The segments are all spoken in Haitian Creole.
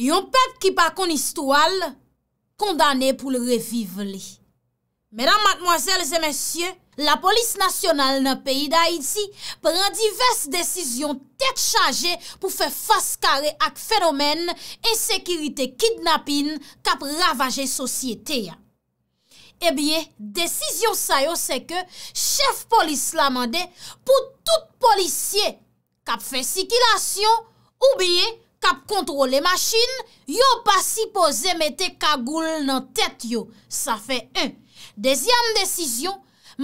Yon pep ki pa kon istou al, kondane pou le reviv li. Mèdam matmoazèl zè mèsyè, la polis nasyonal nan peyi da iti, pren divers desisyon tèk chanje pou fè faskare ak fenomen ensekirite kidnapin kap ravaje sosyete ya. E eh bie, desisyon sayo se ke, chef polis la mande, pou tout polisye kap fèsikilasyon ou bie, Kap kontrole machin, yo pasi pose mette kagoul nan tet yo. Sa fe un. Dezyan desisyon,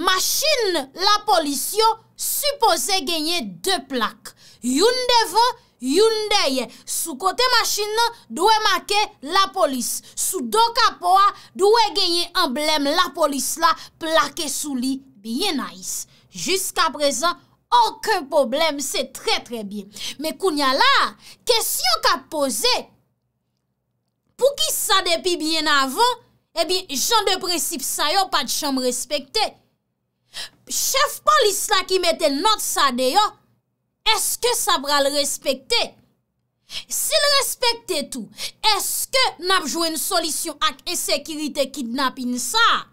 machin la polis yo, supose genye de plak. Yon devon, yon deye. Sou kote machin nan, dwe make la polis. Sou do kapo a, dwe genye emblem la polis la, plake sou li, biye nais. Jiska prezan, Okan problem, se tre tre bien. Me kounya la, kesyon ka pose, pou ki sa depi bien avon, ebi, jan de precipe sa yo, pat chanm respekte. Chef polis la ki mette not sa deyo, eske sa bra l respekte? Si l respekte tou, eske nap jwen solisyon ak esekirite kit nap in sa?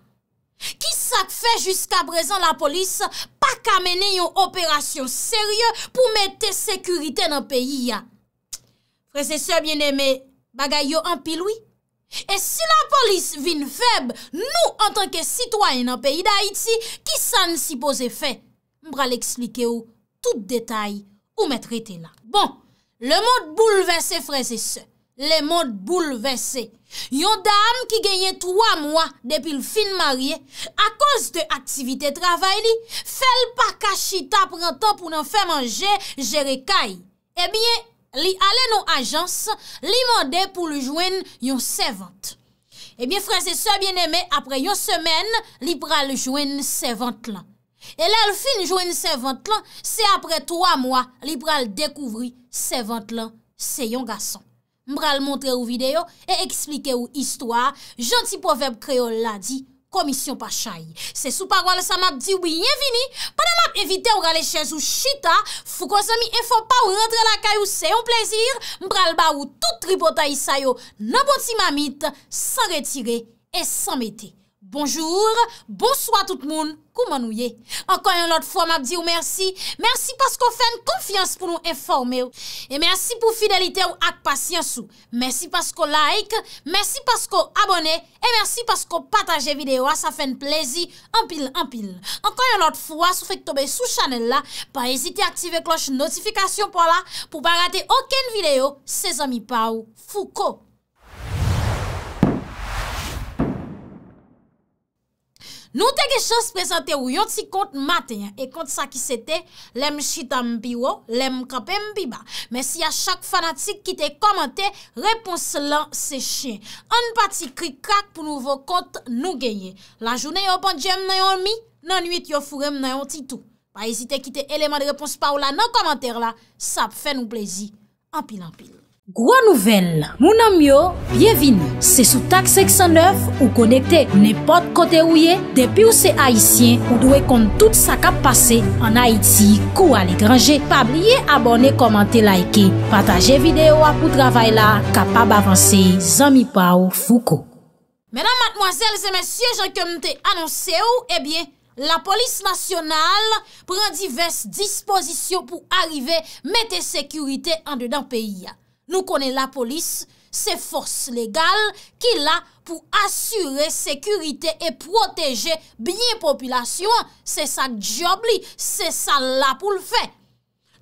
Kisa k fe jiska prezan la polis pa kamene yon operasyon serye pou mette sekurite nan peyi ya? Freze se bine me bagay yo an pilwi? E si la polis vin feb nou an tanke sitwayen nan peyi da iti, kisa n si pose fe? Mbra l'ekslike ou tout detay pou mette rete la. Bon, le mot bouleve se freze se. Le mot boule vese. Yon dam ki genye 3 mwa depi l fin marye, a kos de aktivite travay li, fel pa kashi ta pran tan pou nan fe manje jere kaj. Ebyen, li ale nou ajans, li mande pou l jouen yon 70. Ebyen, franse se bien eme, apre yon semen, li pral jouen 70 lan. E la l fin jouen 70 lan, se apre 3 mwa, li pral dekouvri 70 lan se yon gason. Mbral montre ou videyo e eksplike ou istwa, janti poveb kreol la di komisyon pa chay. Se sou parwal sa mat di ou biyevini, padan mat evite ou rale chèz ou chita, fou kon zemi e fò pa ou rentre la kay ou se yon plezir, mbral ba ou tout ripota yisayo, naboti mamit, san retire et san mette. Bonjour, bonsoi tout moun, kouman ouye. Enkoy an lot fwa m ap di ou mersi, mersi pasko fèn konfians pou nou enforme ou. E mersi pou fidelite ou ak pasyans ou. Mersi pasko like, mersi pasko abone, e mersi pasko pataje videyo a sa fèn plezi, anpil, anpil. Enkoy an lot fwa, sou fèk tobe sou chanel la, pa ezite aktive kloche notifikasyon pou la, pou pa rate oken videyo, se zami pa ou fou ko. Nou teke chans prezante ou yon ti kont matenye. E kont sa ki sete, lem chitam biwo, lem kapem biwa. Men si ya chak fanatik ki te komante, repons lan se chen. An pati krik krak pou nou vok kont nou genye. La jounen yo pandjèm bon nan yon mi, nan yit yo furem nan yon titou. Pa esite ki te eleman de repons pa ou la nan komante la. Sa ap fè nou plezi, an pil an pil. Gwa nouvel, mounan myo, byevini, se sou tak 609 ou konekte nepot kote ou ye, depi ou se Haitien ou dwe kont tout sa kap pase an Haiti kou al e grange, pa blye abone, komante, laike, pataje videyo apou travay la, kapab avanse, zami pa ou fuko. Menan matmoazel, zemensye, jan kem te anonse ou, ebyen, eh la polis nasyonal pren divers disposisyon pou arrive mette sekurite an dedan peyi ya. Nou konen la polis, se force legal ki la pou asyre sekurite e proteje bie populasyon. Se sa job li, se sa la pou l fe.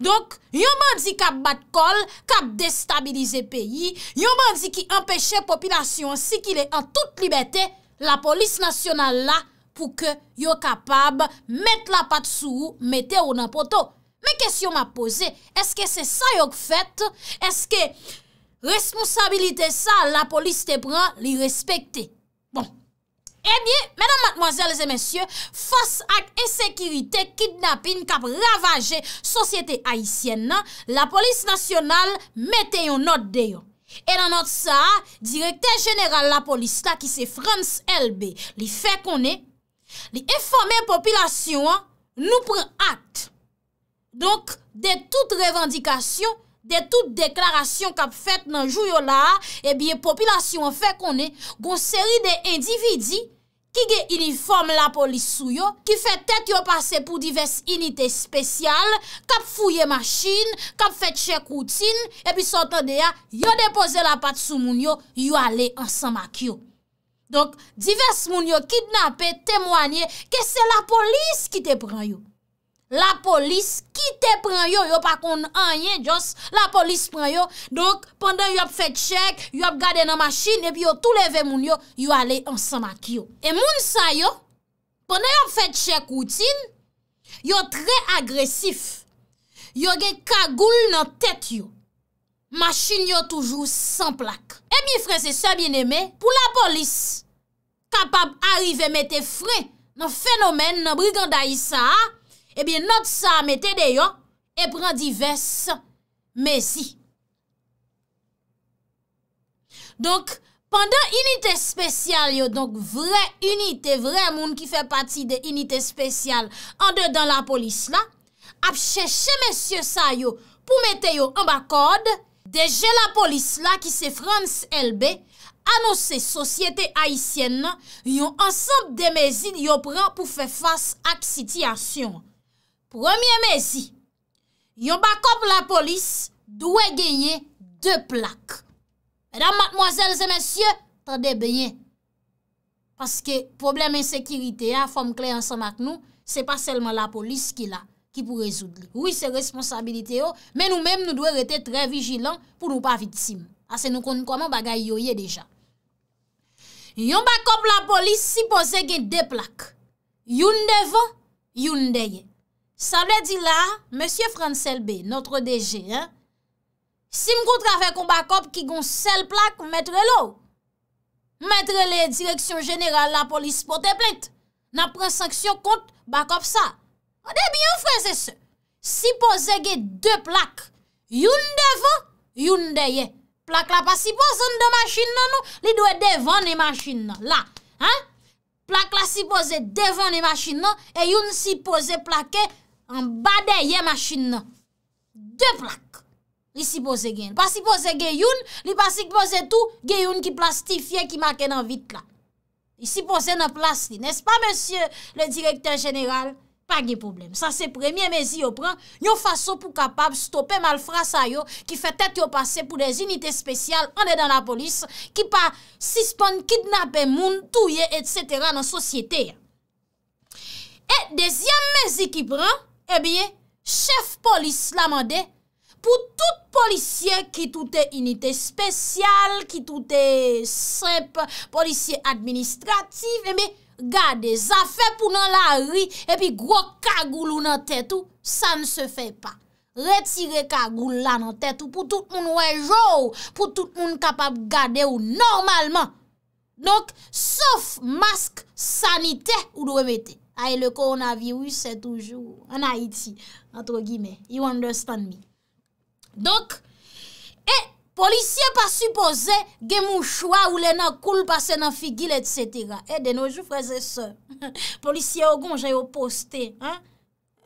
Donk, yon man di kap bat kol, kap destabilize peyi, yon man di ki empeshe populasyon si ki le an tout libeté, la polis nasyonal la pou ke yo kapab met la pat sou ou, mette ou nan poto. Men kesyon ma pose, eske se sa yon fet, eske responsabilite sa la polis te pran li respekte. Bon, e eh bie, menan matmoazel lese mensyon, fos ak esekirite kidnapin kap ravaje sosyete Haitienne, la polis nasyonal mete yon not deyon. E nan not sa, direkte general la polis la ki se France LB li fe konen, li eforme popilasyon nou pran akte. Donk, de tout revendikasyon, de tout deklarasyon kap fet nan jou yo ah, la, e biye, populasyon an fe konen, goun seri de endividi ki ge uniform la polis sou yo, ki fet tet yo pase pou divers inite spesyal, kap fouye maschin, kap fet chek routin, e bi sotan de ya, yo depose la pat sou moun yo, yo ale ansan mak yo. Donk, divers moun yo kidnapè, temwanyè, ke se la polis ki te pran yo. La polis ki te pren yo, yo pa kon anye jos, la polis pren yo. Donk, pandan yo ap fet chek, yo ap gade nan masin, epi yo tou leve moun yo, yo ale ansan mak yo. E moun sa yo, pandan yo ap fet chek woutin, yo tre agresif, yo ge kagoul nan tet yo. Masin yo toujou san plak. E mi fre se se bineme, pou la polis kapab arrive mette fre nan fenomen nan briganda isa a, Ebyen not sa a mette de yo, e pran divers mezi. Donk, pandan unitè spesyal yo, donk vre unitè, vre moun ki fè pati de unitè spesyal, an de dan la polis la, ap chèche mèsyè sa yo pou mette yo an bakod, deje la polis la ki se frans elbe, anose sosyete aisyen nan, yon ansanp de mezi yo pran pou fè fass ak sityasyon. Premye mezi, yon bakop la polis dwe genye de plak. Edan matmoazel zemensye, tade benye. Paske probleme ensekirite a, fom kle ansan mak nou, se pa selman la polis ki la, ki pou rezoud li. Ou se responsabilite yo, men nou menm nou dwe rete tre vigilant pou nou pa vitsim. Ase nou kon koman bagay yo ye deja. Yon bakop la polis si pose genye de plak. Yon devan, yon deye. Sa lè di la, Monsie Fransel B, Notre DG, Si mkout rafè kon bakop ki goun sel plak, Mètre lò, Mètre lè direksyon jeneral la polis potè plint, Na prensaksyon kont bakop sa, A de bi yon frezè se, Si pose ge de plak, Youn devan, Youn deye, Plak la pa si pose de masjin nan nou, Li dwe devan e masjin nan, La, Plak la si pose devan e masjin nan, E youn si pose plakè, An badeye machin nan. De plak. Li si pose gen. Pas si pose gen yon, li pas si pose tou, gen yon ki plastifiye, ki make nan vitla. Li si pose nan plasti. Nes pa, monsye, le direktor general? Pa gen problem. Sa se premye mezi yo pran, yo faso pou kapab, stopen mal frasa yo, ki fe tet yo pase, pou de zinite spesyal, ane dan la polis, ki pa sispon, kidnapen moun, touye, etsetera nan sosyete ya. E, dezyan mezi ki pran, Eh chef polis la mande pou tout polisye ki tout e unité spesyal ki tout e sep polisye administrativ eh gade zafè pou nan la ri epi gro kagoulou nan tètou sa ne se fè pa retire kagoulou nan tètou pou tout moun wèjou pou tout moun kapab gade ou normalman nok sof mask sanite ou dwe bete Ay, le koronavirous se toujou an Haiti, antro gime. You understand me. Dok, e, polisye pa suppose gen moun choua ou le nan koul pase nan figil, et cetera. E, deno, jou freze se. Polisye ou gonj ayo poste, an.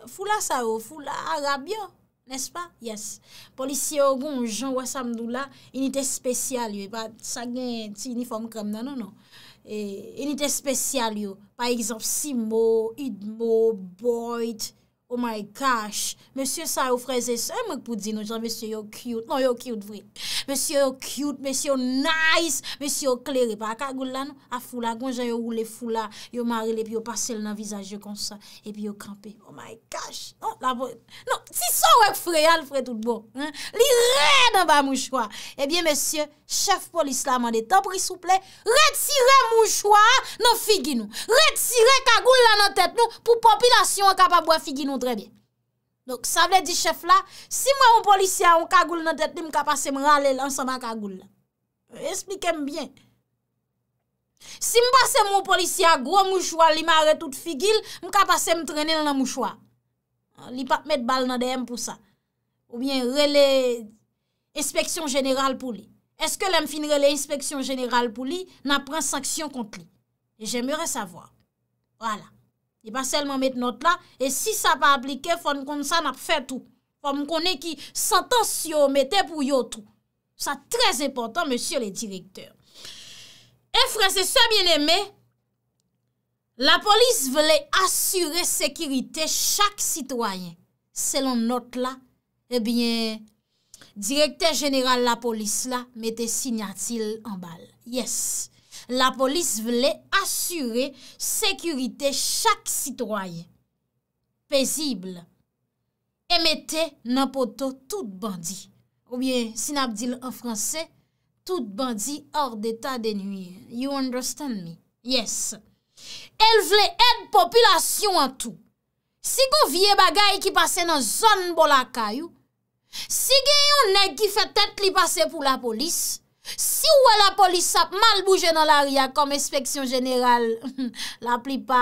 Fou la sa ou, fou la Arab yo, nes pa? Yes. Polisye ou gonj, jan wa samdou la, inite spesyal yoy, pa sa gen ti uniform krem nanonon. Non, non. Enite spesyal yo, pa yi zop si mo, id mo, bo ite. Oh my gosh, monsye sa ou freze, se mèk pou di nou, jan monsye yo cute, non yo cute vre, monsye yo cute, monsye yo nice, monsye yo kleri, pa akagoul la nou, a fula, gwen jan yo oule fula, yo marile, pi yo pasel nan visaje yo konsa, e pi yo kampe, oh my gosh, non la bon, non, ti son wèk fre, al fre tout bon, li re nan ba monsye, e eh bien monsye, chef polis la mande, tan pri souple, re tire monsye, nan figi nou, re tire kagoul la nan tet nou, pou popilasyon, trebyen. Donk sa vle di chef la si mwen mwen policia ou kagoul nan tet li m kapase m ral el ansama kagoul esplikem byen si m basem mwen policia gwo mouchwa li m are tout figil m kapase m trenel nan mouchwa. Li pat met bal nan deyem pou sa. Ou byen reley inspeksyon jeneral pou li. Eske la m fin reley inspeksyon jeneral pou li nan pran saksyon kont li. Jemere sa vwa. Wala. E pa selman met not la, e si sa pa aplike, fon kon sa nap fe tout. Fon kon e ki satans yo mette pou yo tout. Sa trez important, monsir le direkteur. E fre se sa bien eme, la polis vele asure sekirite chak sitwayen. Selon not la, e bien, direkteur general la polis la mette signatil an bal. Yes! La polis vle asyre sekurite chak sitwoye. Pezible. E mette nan poto tout bandi. Ou bien, si nan ap di l'an franse, tout bandi or deta denuyen. You understand me? Yes. El vle ed popilasyon an tou. Si kon vie bagay ki pase nan zon bolakayou, si gen yon neg ki fetet li pase pou la polis, Si ou wè la polis ap mal bouje nan la ria kom espeksyon jeneral, la plipa,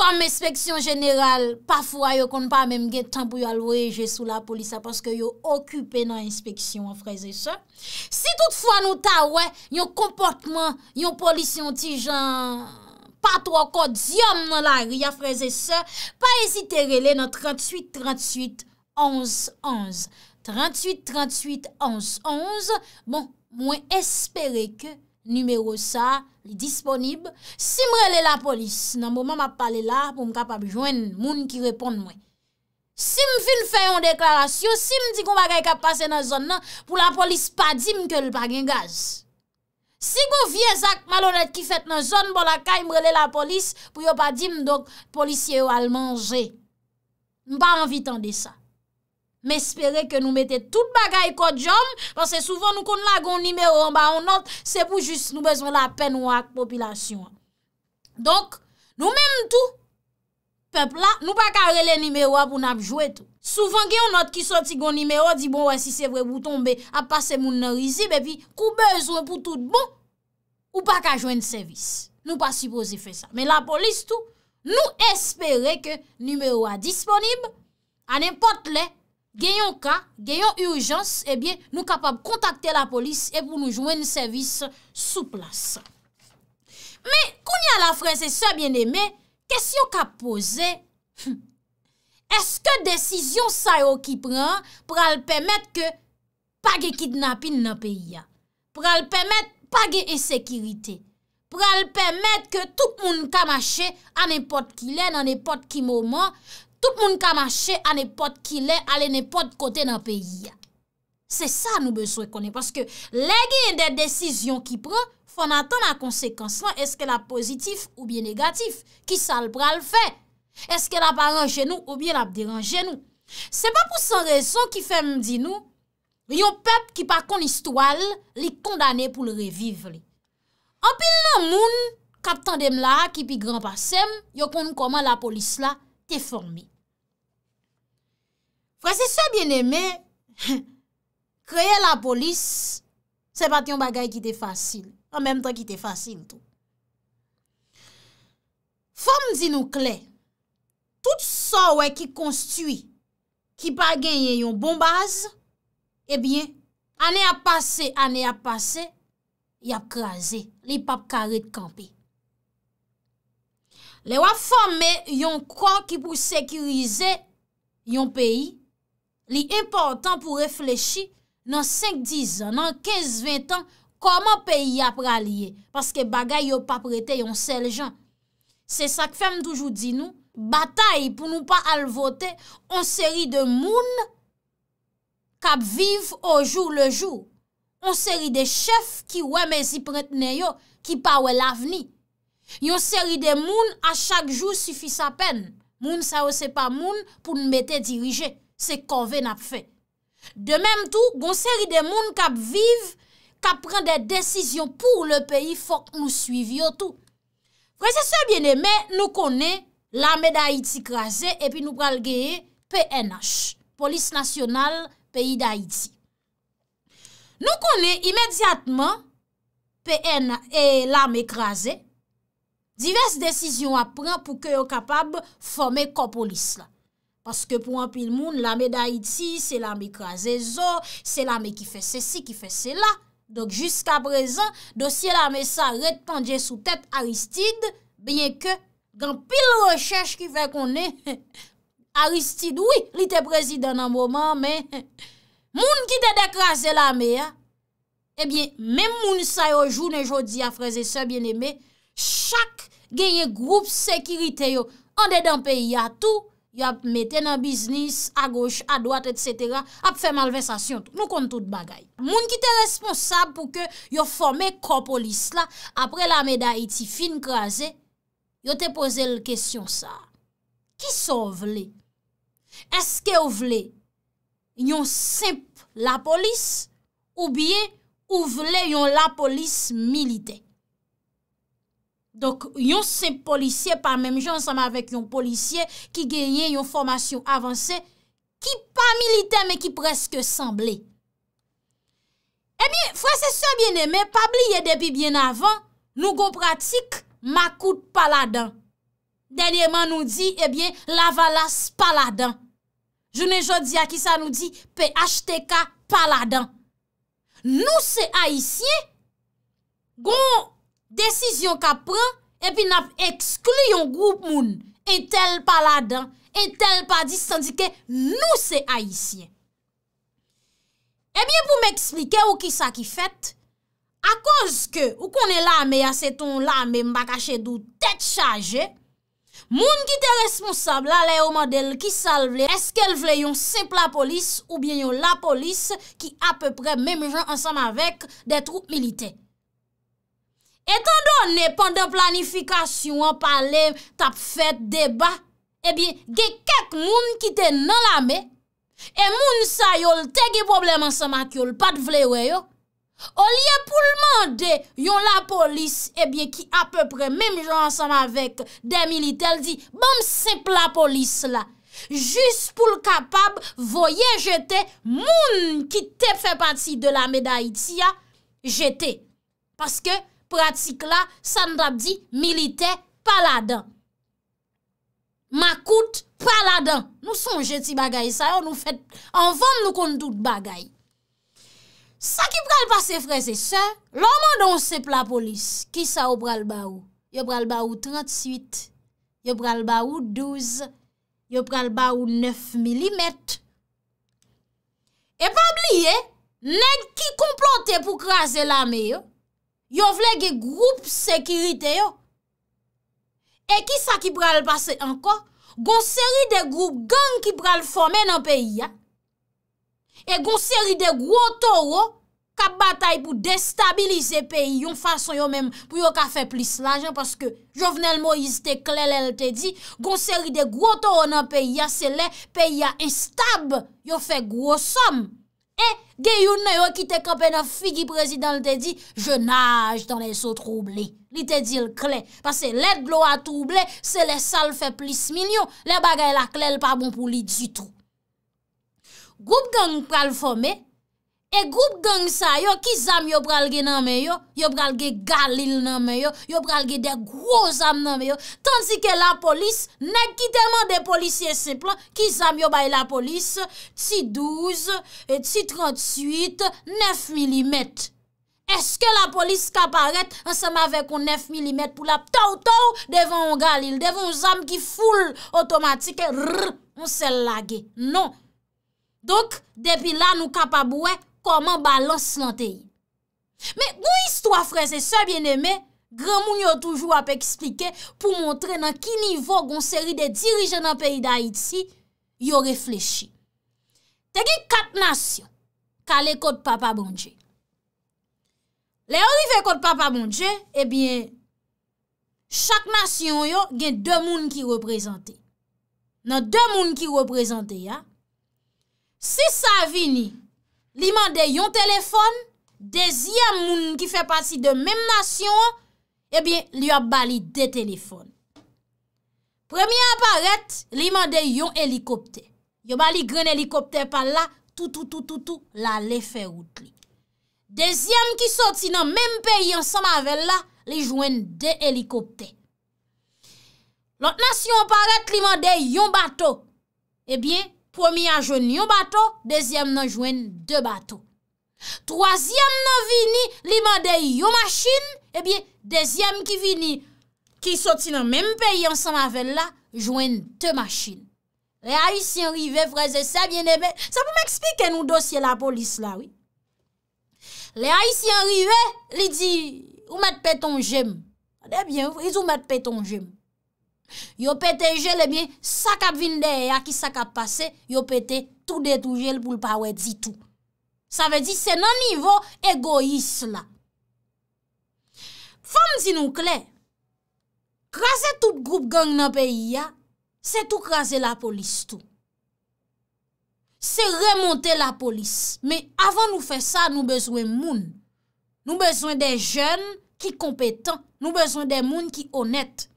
kom espeksyon jeneral, pafwa yo kon pa menm gen tanpou yo alweje sou la polis ap, paske yo okupe nan espeksyon, an fraze se. Si toutfwa nou ta wè, yon komportman, yon polis yon ti jan patro akot zyom nan la ria, an fraze se, pa esite rele nan 38-38-11-11. 38, 38, 11, 11, bon, mwen espere ke numero sa li disponib, si mrele la polis, nan mwen ma pale la pou m kapap jwen moun ki repon mwen. Si m fin fè yon deklarasyon, si m di kon wakay kap pase nan zon nan, pou la polis pa di m ke l pa gen gaz. Si go viezak malonet ki fèt nan zon, bon la ka mrele la polis, pou yo pa di m dok polisye yo almanje. M pa anvi tande sa. Mè espere ke nou mette tout bagay kod jom, panse soufan nou kon la goun nimeyo an ba an not, se pou jist nou bezwen la pen wak popilasyon an. Donk, nou mèm tou, pep la, nou pa kare le nimeyo apoun apjou etou. Soufan gen an not ki soti goun nimeyo, di bon wè si se vre bouton be ap pase moun nan rizi, be pi kou bezwen pou tout bon, ou pa kajou en servis. Nou pa supose fè sa. Mè la polis tou, nou espere ke nimeyo a disponib, an epote lè, genyon ka, genyon urjans, nou kapap kontakte la polis e pou nou jwenn servis sou plas. Me, kouni a la franse sebyen eme, kesyon ka pose, hmm, eske desisyon sa yo ki pran pou al pemet ke pa ge kidnapin nan peya, pou al pemet pa ge esekirite, pou al pemet ke tout moun kamache an epot ki len, an epot ki mouman, Tout moun kamache a ne pot ki le, a le ne pot kote nan peyi ya. Se sa nou beswe konen, paske lege yon de desisyon ki pran, fon atan la konsekans lan, eske la pozitif ou bi negatif, ki sal pral fe, eske la paran genou ou bi la diran genou. Se pa pou san rezon ki fem di nou, yon pep ki pa kon istwal, li kondane pou le reviv li. An pil nan moun, kapten dem la ki pi gran pasem, yo kon konman la polis la, te formi. Fwa se se bien eme, kreye la polis, se pati yon bagay ki te fasil, an menm tan ki te fasil tou. Form di nou kle, tout sa wè ki konstui, ki pa genye yon bombaz, e bie, ane ap pase, ane ap pase, y ap kreze, li pap kare de kampe. Le wap fome yon kwa ki pou sekirize yon peyi, li important pou reflechi nan 5-10 an, nan 15-20 an, koman peyi ap pralye, paske bagay yo pa prete yon sel jan. Se sak fem toujou di nou, batay pou nou pa alvote, on seri de moun kap viv o jour le jour. On seri de chef ki wè mezi pretene yo, ki pa wè la veni. Yon seri de moun a chak jou sufisa pen, moun sa wese pa moun pou nou mette dirije, se konve nap fe. De mem tou, yon seri de moun kap viv, kap pren de desisyon pou le peyi fok nou suivi yo tou. Kwa se se biene me, nou kone lame da iti krasi e pi nou pralgeye PNH, Polis Nasional Peyi da Iti. Nou kone imediatman PNH e eh, lame krasi e. Divers desisyon apren pou ke yo kapab fome kopolis la. Paske pou anpil moun, la me da iti, se la me kaze zo, se la me ki fe se si, ki fe se la. Dok, jiska prezan, dosye la me sa retanje sou tet Aristide, bien ke, gan pil rechèche ki fe konen, Aristide, oui, li te prezi dan an mouman, men, moun ki te dekaze la me, e bien, men moun sa yo jounen jodi a fraze se, bien eme, chak genye groupe sekirite yo, an de dan peyi ya tou, yo ap mette nan biznis, a goch, a doat, et cetera, ap fe malvesasyon tou. Nou kon tout bagay. Moun ki te responsab pou ke yo formé ko polis la, apre la meda iti fin krasé, yo te pose l kestyon sa. Ki sou vle? Eske ou vle? Yon semp la polis, ou bie ou vle yon la polis militek? Donk yon se polisye pa mèm jò ansanmè avèk yon polisye ki genyen yon formasyon avansè ki pa militer mè ki preske sanble. Ebyen, eh fwè se sè byenèmè, pa bliye depi byen avan, nou gon pratik makout paladan. Denyèman nou di, ebyen, eh lavalas paladan. Jounè jò di a ki sa nou di PHTK paladan. Nou se a isye, gon Desisyon ka pran, epi naf eksklu yon goup moun, etel pa ladan, etel pa dis sandike, nou se haisyen. Ebyen pou m eksplike ou ki sa ki fet, a koz ke ou konen lame yase ton lame mbakache dou tet chaje, moun ki te responsable ale yo model ki sal vle eskel vle yon sepla polis ou bien yon la polis ki apopre memjou ansam avek de troup milite. Etan do ne pande planifikasyon, wap alem, tap fet, deba, ebyen, eh ge kek moun ki te nan la me, e moun sa yon, te ge problem ansama ki yon, pat vle weyo, olye pou lman de yon la polis, ebyen, ki ape pre, mem jan ansama vek de militel, di, bom sep la polis la, jist pou l kapab, voye jete moun ki te fe pati de la me da iti ya, jete, paske Pratik la, san drap di, milite paladan. Makout paladan. Nou son jeti bagay sa yo, nou fet, an vande nou kon dout bagay. Sa ki pral pa se freze se, loman don se pla polis, ki sa ou pral ba ou? Yo pral ba ou 38, yo pral ba ou 12, yo pral ba ou 9 milimetre. E pa bli, eh, neg ki komplote pou krasi la me yo, Yo vle ge group sekirite yo. E ki sa ki pral pase anko? Gon seri de group gen ki pral fome nan peyi ya. E gon seri de gwo toro ka batay pou destabilize peyi yon fason yon menm pou yon ka fe plis lajan. Paske jovenel Moïse te klele te di. Gon seri de gwo toro nan peyi ya se le peyi ya instab yo fe grosom. E, ge yon ne yo ki te kapen na figi prezident li te di, je naj dan le so troublé. Li te di l kle. Pase led lo a troublé, se le sal fe plis milyon, le bagay la kle l pa bon pou li di trou. Goup gang kal fomey, E group gang sa yo, ki zam yo pralge nanmen yo, yo pralge galil nanmen yo, yo pralge de gro zam nanmen yo, tansi ke la polis, nek ki telman de polisye se plan, ki zam yo bay la polis, ti 12, e ti 38, 9 mm. Eske la polis kaparet, ansem avek ou 9 mm pou la, tau, tau, devan ou galil, devan ou zam ki ful otomatik, ansem lage, non. Dok, depi la nou kapabwe, Mwen balans nan teyi Mwen gwen istwa fwese sebyen eme Gran moun yo toujou ap eksplike Pou montre nan ki nivou Gon seri de dirije nan peyi da iti Yo reflechi Te gen kat nasyon Kale kote papa bonje Le orife kote papa bonje Ebyen eh Chak nasyon yo Gen demoun ki represente Nan demoun ki represente Si sa vini li mande yon telefone, dezyam moun ki fe patsi de mem nasyon, ebyen, li yo bali de telefone. Premi aparet, li mande yon helikopte. Yo bali gren helikopte pa la, toutou toutou toutou, la le fe route li. Dezyam ki sot si nan mem peyi an sama vel la, li jwen de helikopte. Lòt nasyon aparet, li mande yon bato, ebyen, Premi a jwen yon bato, dezyem nan jwen de bato. Troasyem nan vini, li mande yon masin, ebyen, dezyem ki vini, ki soti nan menm peyi ansan ma ven la, jwen de masin. Le haisyen rive, freze, sa bien ebe, sa pou m'explike nou dosye la polis la, oui. Le haisyen rive, li di, ou met peton jem, ebyen, ou met peton jem. Yo pete jel e bie sakap vinde e a ki sakap pase, yo pete tou detou jel pou l pawe di tou. Sa ve di se nan nivou egois la. Fom zi nou kler, kraser tout group gang nan peyi ya, se tou kraser la polis tou. Se remonte la polis, me avan nou fe sa nou bezwen moun. Nou bezwen de jen ki kompetan, nou bezwen de moun ki honet.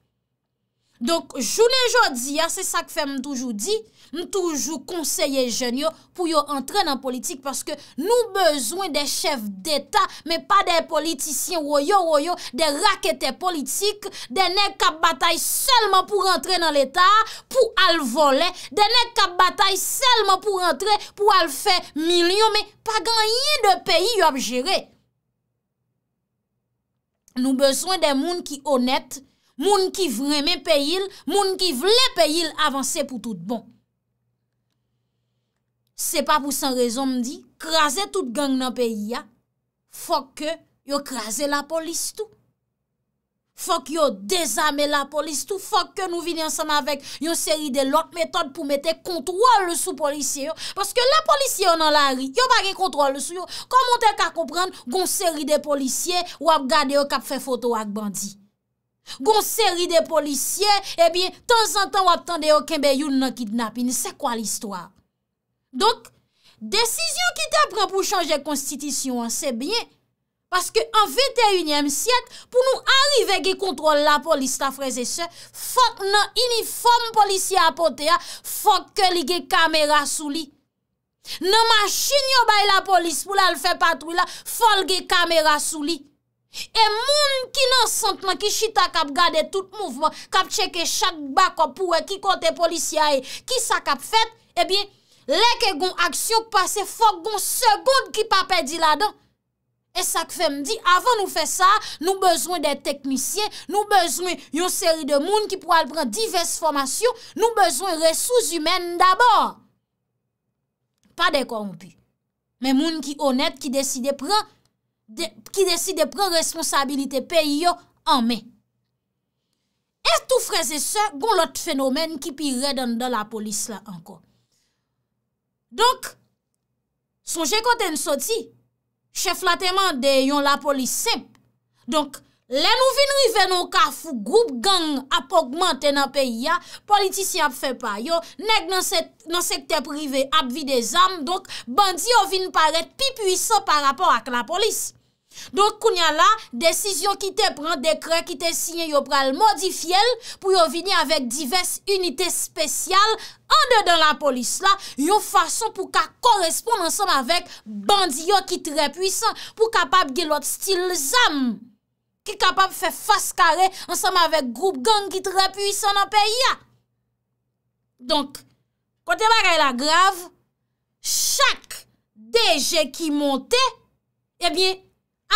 Donk, jounen jodi ya, se sa k fe m toujou di, m toujou konseye jen yo pou yo entre nan politik, paske nou bezwen de chef deta, me pa de politisyen royo royo, de rakete politik, de ne kap batay selman pou entre nan leta, pou al vole, de ne kap batay selman pou entre, pou al fe milyon, me pa ganyen de peyi yo ap jere. Nou bezwen de moun ki onet, Moun ki vremen peyil, moun ki vle peyil avanse pou tout bon. Se pa pou san rezon mdi, krasen tout gang nan peyi ya, fok yo krasen la polis tou. Fok yo dezame la polis tou, fok yo nou vini ansan avek, yo seri de lot metod pou mette kontrol le sou polisye yo. Paske la polisye yo nan la ri, yo bagen kontrol le sou yo. Koman te ka komprende, gon seri de polisye wap gade yo kap fe foto wak bandi. Gon seri de polisye, ebyen, eh tan zan tan wap tande yo kembe yon nan kidnap in, se kwa l'histoire. Donk, desisyon ki te pran pou chanje konstitisyon an, se byen, paske an 21 yem siyet, pou nou arrive ge kontrol la polis ta freze se, fok nan uniform polisye apote a, fok ke li ge kamera souli. Nan machin yo bay la polis pou la lfe patrou la, fok ge kamera souli. E moun ki nan sentman ki chita kap gade tout mouvman, kap cheke chak bako pouwe ki kote polisya e, ki sa kap fet, ebyen, leke goun aksyon pase fok goun segoun ki pa pedi la dan. E sa kvem di, avan nou fe sa, nou bezwen de teknisyen, nou bezwen yon seri de moun ki pou al pran divers formasyon, nou bezwen resouz humen d'abor. Pa de konpil. Men moun ki honet, ki deside pran, ki desi de prons responsabilite pe yo anme. E tou freze se, goun lot fenomen ki pi redan dan la polis la anko. Donk, souje kote n so ti, che flateman de yon la polis sep. Donk, Len ou vin rive nou ka fou group gang apogmente nan peyi ya, politisi ap fe pa yo, neg nan sekte prive ap vi de zan, donk bandi yo vin paret pi pwisan par rapport ak la polis. Donk kounya la, desisyon ki te pran dekre ki te sinye yo pral modifiyel pou yo vini avèk divers unitè spesyal, an de dan la polis la, yo fason pou ka koresponde ansom avèk bandi yo ki tre pwisan pou kapap gelot stil zan. Ki kapap fè fòs kare ansèm avèk groub gang ki trè pwisan an pe ya. Donk, kote baka y la grav, chak DG ki monte, ebyen,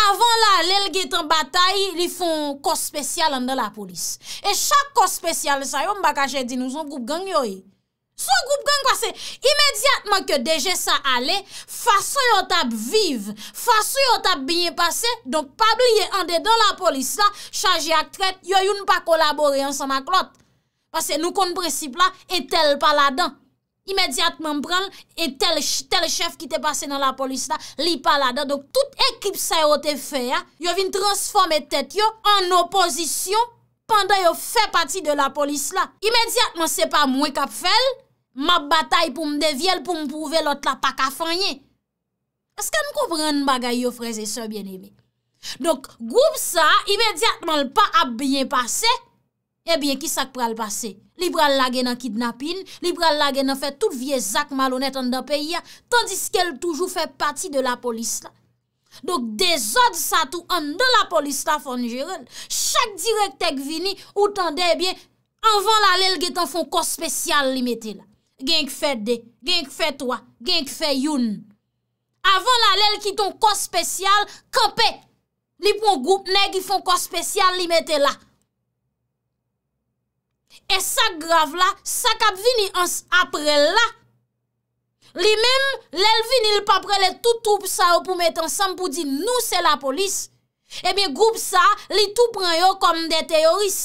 avon la lèl get an batay, li fon kos spesyal an de la polis. E chak kos spesyal sa yon baka jè di nou zon groub gang yoye. Sou goup gen kwa se imediatman ke deje sa ale, fason yo tab vive, fason yo tab binye pase, donk pabli ye ande dan la polis la, chanje ak tret, yo yon pa kolabori ansan ak lot. Pase nou kon prinsip la, etel paladan. Imediatman bran, etel chef ki te pase nan la polis la, li paladan, donk tout ekip sa yo te fe ya, yo vin transforme tete yo an oposisyon, pandan yo fe pati de la polis la. Imediatman se pa mwen kap fel, map batay pou m devyel pou m prouve lot la pa kafanyen. Eske an koupren bagay yo freze se bien eme. Donk, goup sa, imediatman l pa ap bien pase, ebyen, kisak pral pase? Libra l lage nan kidnapin, libra l lage nan fe tout viezak malonet an da peyi ya, tandis ke l toujou fe pati de la polis la. Donk, dezod sa tou an de la polis la fon jiren. Chak direk tek vini, outan de, ebyen, anvan la lel getan fon kos spesyal li meten la. genk fè de, genk fè toa, genk fè youn. Avan la lèl ki ton kos spesyal, kampe, li pon goup, negi fon kos spesyal, li mette la. E sa grav la, sa kap vini apre la. Li men, lèl vini, lèl papre le tout troupe sa yo pou mette ansam pou di nou se la polis. E mi goup sa, li tout pran yo konm de teoris.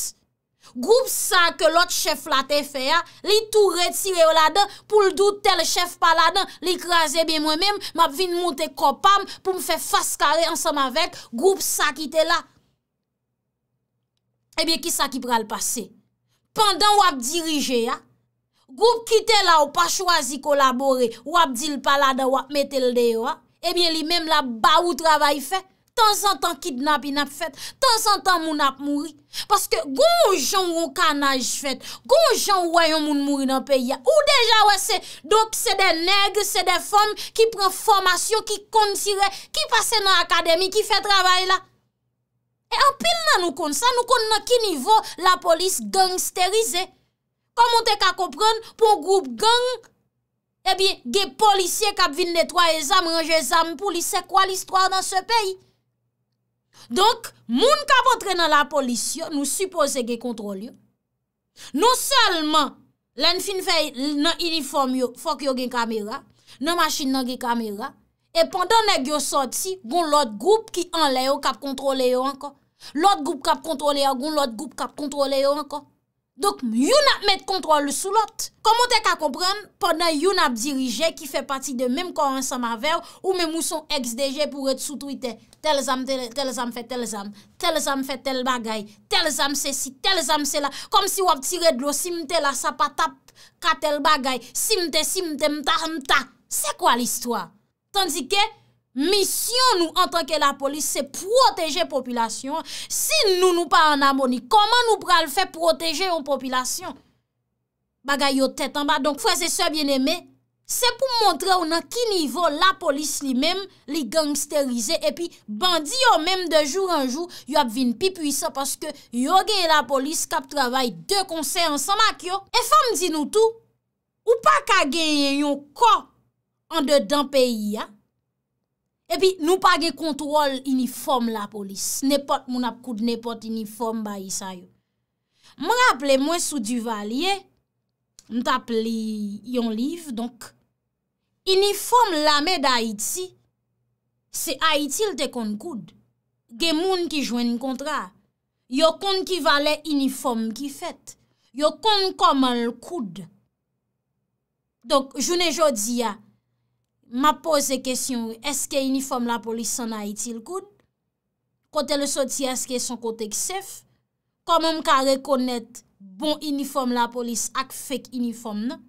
Goup sa ke lot chef la te fe ya, li tou retire yo la den, pou l'dou tel chef pa la den, li krasen bin mwen men, m ap vin monte kopam pou m fe faskare ansam avek, goup sa ki te la. Ebyen eh ki sa ki pra l'pase? Pendan wap dirije ya, goup ki te la wap pa chwazi kolabore, wap dil pa la den, wap metel deyo ya, ebyen eh li men la ba ou travay fe ya. Tan zan tan kidnap in ap fet, tan zan tan moun ap mouri. Paske goun joun wou kanaj fet, goun joun woyon moun mouri nan peyi ya. Ou deja wese, dok se de negre, se de fon, ki pren formasyon, ki konsire, ki pase nan akademi, ki fe travay la. E apil nan nou konsa, nou konsa nan ki nivou la polis gangsterize. Koman te ka kopren pou goup gang, ebi ge polisye kap vin netwoy e zam, range e zam, polisye kwa l'histoire nan se peyi. Donk, moun kap otre nan la polisyon nou suppose ge kontrole yo. Non selman, lèn fin fè yon uniform yo, fòk yo gen kamera, yon masjin yo gen kamera, e pandan ne gyo soti, goun lot group ki an le yo kap kontrole yo anko. Lot group kap kontrole yo, goun lot group kap kontrole yo anko. Donk, yon ap met kontrole sou lot. Koman te ka kompran, pandan yon ap dirije ki fè pati de mèm koren sama ver, ou mèm ou son ex-DG pou et sou tritey. Tel zam, tel zam fe tel zam, tel zam fe tel bagay, tel zam se si, tel zam se la, kom si wap tire dlo simte la sapatap ka tel bagay, simte simte mta mta. Se kwa l'istwa? Tandike, misyon nou an tanke la polis se proteje populasyon, si nou nou pa an amoni, koman nou pral fe proteje yon populasyon? Bagay yo tetan ba, donk fwese se bien eme, Se pou montre ou nan ki nivou la polis li mem li gangsterize epi bandi yo menm de jou an jou yo ap vin pipi sa paske yo genye la polis kap travay de konsey ansan mak yo. E fam di nou tou, ou pa ka genye yon ko an dedan peyi ya, epi nou pa genye kontrol iniform la polis. Nepot moun ap koud, nepot iniform ba yisa yo. Mwen ap le mwen sou du valye, M t ap li yon liv, donk, inifom lame d'Haïti, se Haïti l te kon koud, gen moun ki jwen n kontra, yo kon ki vale inifom ki fet, yo kon kon man l koud. Donk, joun e jò di ya, ma pose kesyon, eske inifom la polis son Haïti l koud? Kote le soti, eske son kote ksef? Komem ka rekonèt Bon uniform la polis ak fek uniform nan.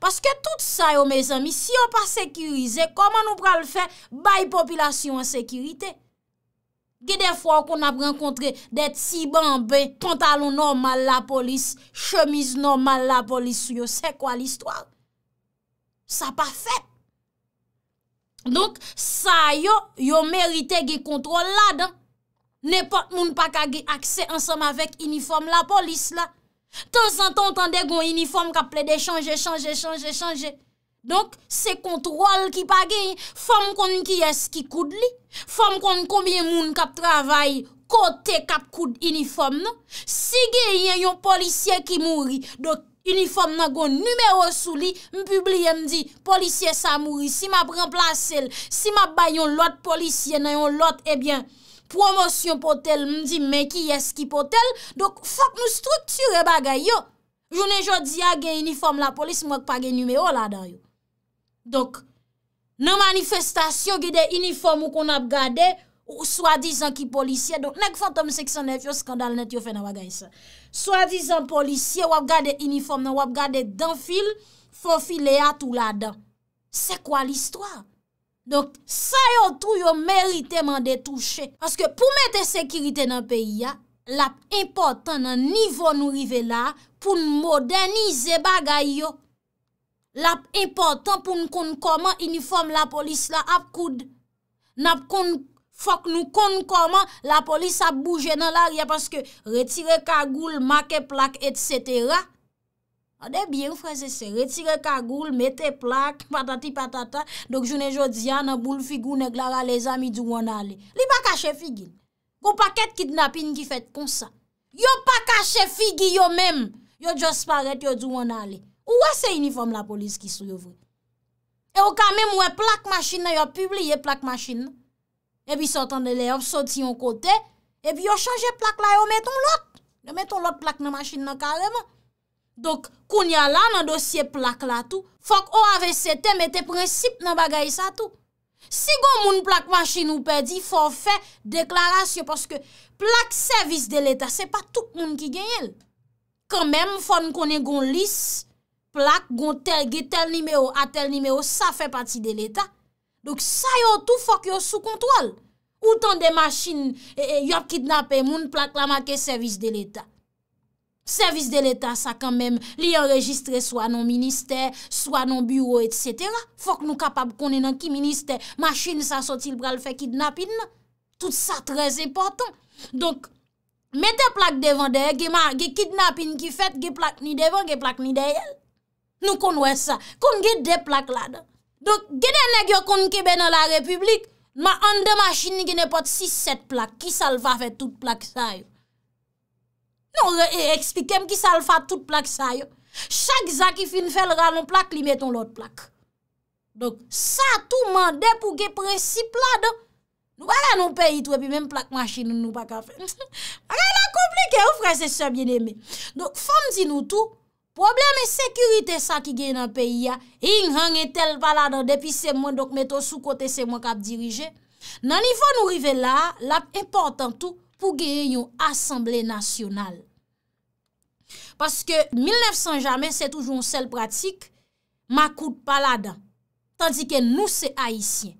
Paske tout sa yo me zami, si yo pa sekirize, koman nou pral fe, bay popilasyon an sekirite. Gede fwa kon ap renkontre det si bambè, pantalon normal la polis, chemise normal la polis, yo se kwa l'histoire? Sa pa fe. Donk sa yo, yo merite ge kontrol la dan. Nèpot moun pa kage akse ansem avèk uniform la polis la. Tan san tan de gwen uniform kap ple de chanje, chanje, chanje, chanje. Donk se kontrol ki pa genye, fòm kon ki es ki koud li, fòm kon konbyen moun kap travay, kote kap koud uniform nan. Si genye yon polisye ki mouri, donk uniform nan gwen numero sou li, mpubli yon di, polisye sa mouri, si ma pren plase l, si ma bay yon lot polisye nan yon lot, ebyen, eh Promosyon potel mdi meki yeski potel. Dok fap nou strukture bagay yo. Jounen jodi a gen uniform la polis mwak pa gen nume o la dan yo. Dok nan manifestasyon gen de uniform wakon ap gade ou swadizan ki polisye. Donk nek fantom seksyon nefyo skandal net yo fena wakay sa. Swadizan polisye wap gade uniform nan wap gade danfil fofile a tou la dan. Se kwa l'istwa? Donk, sa yo trou yo merite man detouche. Paske pou mette sekirite nan peyi ya, lap importan nan nivou nou rive la pou nou modernize bagay yo. Lap importan pou nou konn koman uniform la polis la ap koud. Nap konn, fok nou konn koman la polis ap bouje nan la ria paske retire kagoul, makeplak, etc., Adè bien, frèze, se retire kagoul, metè plak, patati patata, dok jounè jò diyan, an boul figou, neglara, lè zami, djou an ale. Li ba kache figi? Gou pakèt kidnapin ki fèt kon sa. Yo pa kache figi yo mèm, yo djòs paret, yo djou an ale. Ou wè se uniform la polis ki sou yo vè? E yo kamèm wè plak machin nan, yo publie plak machin nan. E bi sotan de lè, hop, sot yon kote, e bi yo chanje plak la, yo meton lòt. Yo meton lòt plak nan machin nan kareman. Donk koun ya lan nan dosye plak la tou, fok o avese te mette prinsip nan bagay sa tou. Si gon moun plak masjin ou pedi, fok fe deklarasyon, poske plak servis de l'Etat, se pa tout moun ki genyel. Kwen men fok moun konen gon lis, plak, gon tel, ge tel nimeyo, a tel nimeyo, sa fe pati de l'Etat. Donk sa yo tou fok yo sou kontwal. Outan de masjin, e, e, yop kidnapen, moun plak la make servis de l'Etat. Servis de l'Etat sa kanmèm, li enregistre swa nan minister, swa nan bureau, etc. Fok nou kapab konen nan ki minister, machine sa sotil pral fe kidnapin nan. Tout sa trez important. Donk, mè de plak devan deye, ge ma, ge kidnapin ki fet, ge plak ni devan, ge plak ni deye. Nou konwe sa, kon ge de plak la. Donk, genen e gyo konkebe nan la republik, ma an de machine ni genepot 6-7 plak, ki sal va fe tout plak sa yo. Nou, ekspikem ki sal fat tout plak sa yo. Chak zak if in fel ral nou plak, li met ton lot plak. Donk, sa touman dep ou ge preci plak do. Nou wala nou pe itwe, pi menm plak machin nou wala ka fe. Rela komplike, ou fre se se bieneme. Donk, fam di nou tou, probleme sekurite sa ki gen nan peyi ya, yin hang etel pala dan depi se mwen, dok meton sou kote se mwen kap dirije. Nan nivou nou rive la, la important tou, pou geye yon asemble nasyonal. Paske 1900 jame, se toujoun sel pratik, makout palada, tandike nou se haisyen.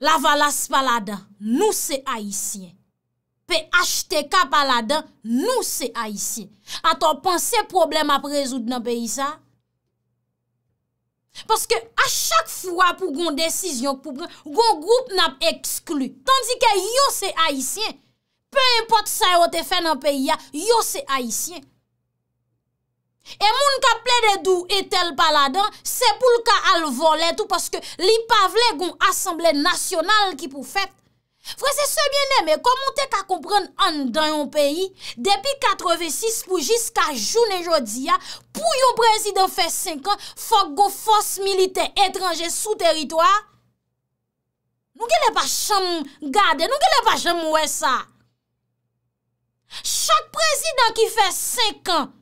Lavalas palada, nou se haisyen. P.H.T.K. palada, nou se haisyen. A to pan se problem ap rezoud nan peyi sa, Paske a chak fwa pou goun desisyon pou goun, goun goup nap eksklu. Tandike yo se haisyen, pe impote sa yo te fè nan peyi ya, yo se haisyen. E moun ka ple de dou etel pala dan, se pou lka al vole tout paske li pa vle goun asemble nasyonal ki pou fète. Vre se sebyen eme, komon te ka kompran an dan yon peyi, depi 86 pou jiska jounen jodi ya, pou yon prezident fe 5 an, fok goun fos milite etranje sou teritoa, nou ge le pa chanmou gade, nou ge le pa chanmou we sa. Chak prezident ki fe 5 an,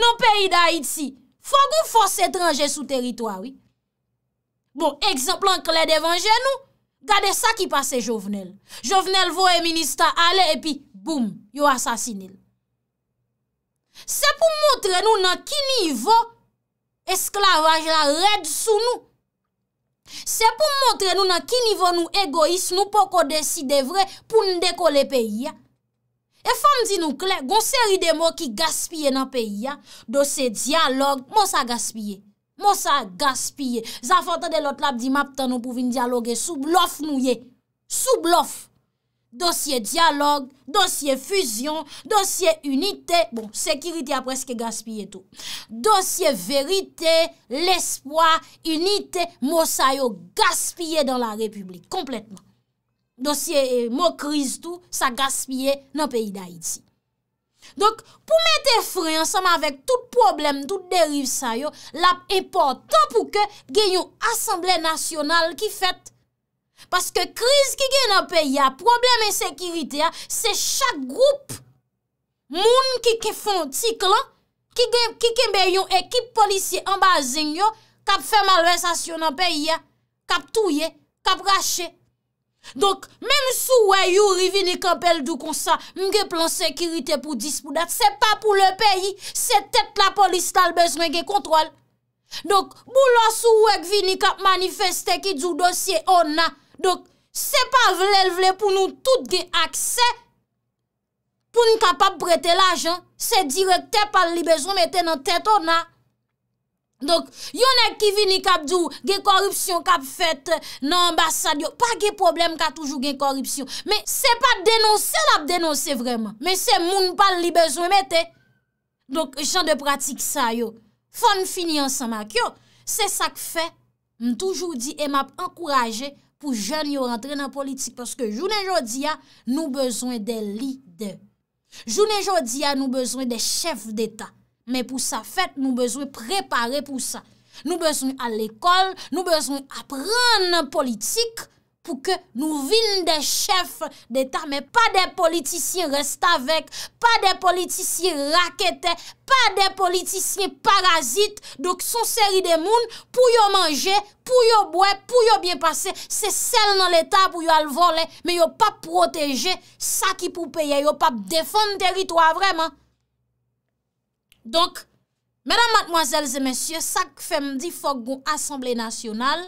nan peyi da Haiti, fok goun fos etranje sou teritoa, oui. Bon, eksemple an klede vange nou, Gade sa ki pase jovenel. Jovenel vo e ministan ale epi, boom, yo asasinil. Se pou montre nou nan ki nivou esklavaj la red sou nou. Se pou montre nou nan ki nivou nou egoist nou pou kode si devre pou nou deko le peyi ya. E fam di nou kle, gonseri de mo ki gaspye nan peyi ya, do se diyalog monsa gaspye. Mo sa gaspye, zan fante de lot lap di map tan nou pou vin diyalogue, sou blof nou ye, sou blof. Dosye diyalogue, dosye fusion, dosye unite, bon, sekiriti apreske gaspye tou. Dosye verite, lespoi, unite, mo sa yo gaspye dan la republik, kompletman. Dosye eh, mokriz tou, sa gaspye nan peyi da iti. Donk pou mette fri ansanman vek tout problem, tout deriv sa yo, lap importan pou ke gen yon Assemblée Nationale ki fet. Paske kriz ki gen nan peyi a, problem ensekirite a, se chak group, moun ki ke fon tik lan, ki ke ben yon ekip polisye ambazin yo, kap fem alwesasyon nan peyi a, kap touye, kap rache. Donk, menm sou wè yowri vinik apel dou konsa, mge plan sekirite pou dispo dat, se pa pou le peyi, se tet la polis tal bezwen ge kontrol. Donk, bou la sou wèk vinik ap manifeste ki djou dosye ona, donk, se pa vle vle pou nou tout ge akse, pou n kapap brete la jan, se direk te pal li bezwen mette nan tet ona. Donk yon ek kivini kap di ou Gen korupsyon kap fet euh, nan ambasadyo Pa gen problem ka toujou gen korupsyon Men se pa denonsen ap denonsen vreman Men se moun pal li bezwen mette Donk jan de pratik sa yo Fon fini ansan mak yo Se sa k fe M toujou di em ap ankoraje Pou jen yo rentre nan politik Paske jounen jodi ya nou bezwen de lider Jounen jodi ya nou bezwen de chef d'eta Mè pou sa fèt, nou bezwen prepare pou sa. Nou bezwen al l'ekol, nou bezwen apren nan politik pou ke nou vin de chef d'Etat. Mè pa de politisyen resta vek, pa de politisyen rakete, pa de politisyen parazit. Dok son seri de moun pou yo manje, pou yo bwe, pou yo bien pase. Se sel nan l'Etat pou yo al vole, mè yo pa proteje sa ki pou peye. Yo pa defon teritwa vreman. Donk, mèdam matmwazèl zè mèsyè, sak fèm di fòk goun Assemblè Nasyonal,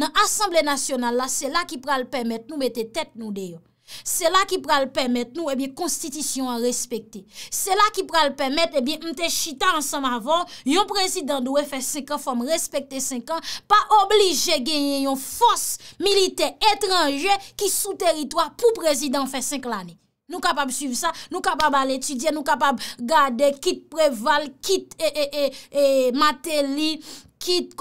nan Assemblè Nasyonal la, sè la ki pral pèmèt nou mètè tèt nou deyon. Sè la ki pral pèmèt nou, ebyen, eh konstitisyon an respektè. Sè la ki pral pèmèt, ebyen, eh mtè chita an sèm avon, yon prezidant nou fè sèk an fòm respektè sèk an, pa oblijè genyen yon fòs milité etranjè ki sou teritwa pou prezidant fè sèk l'anèk. Nou kapab suiv sa, nou kapab al etudye, nou kapab gade, kit preval, kit eh, eh, eh, mateli, kit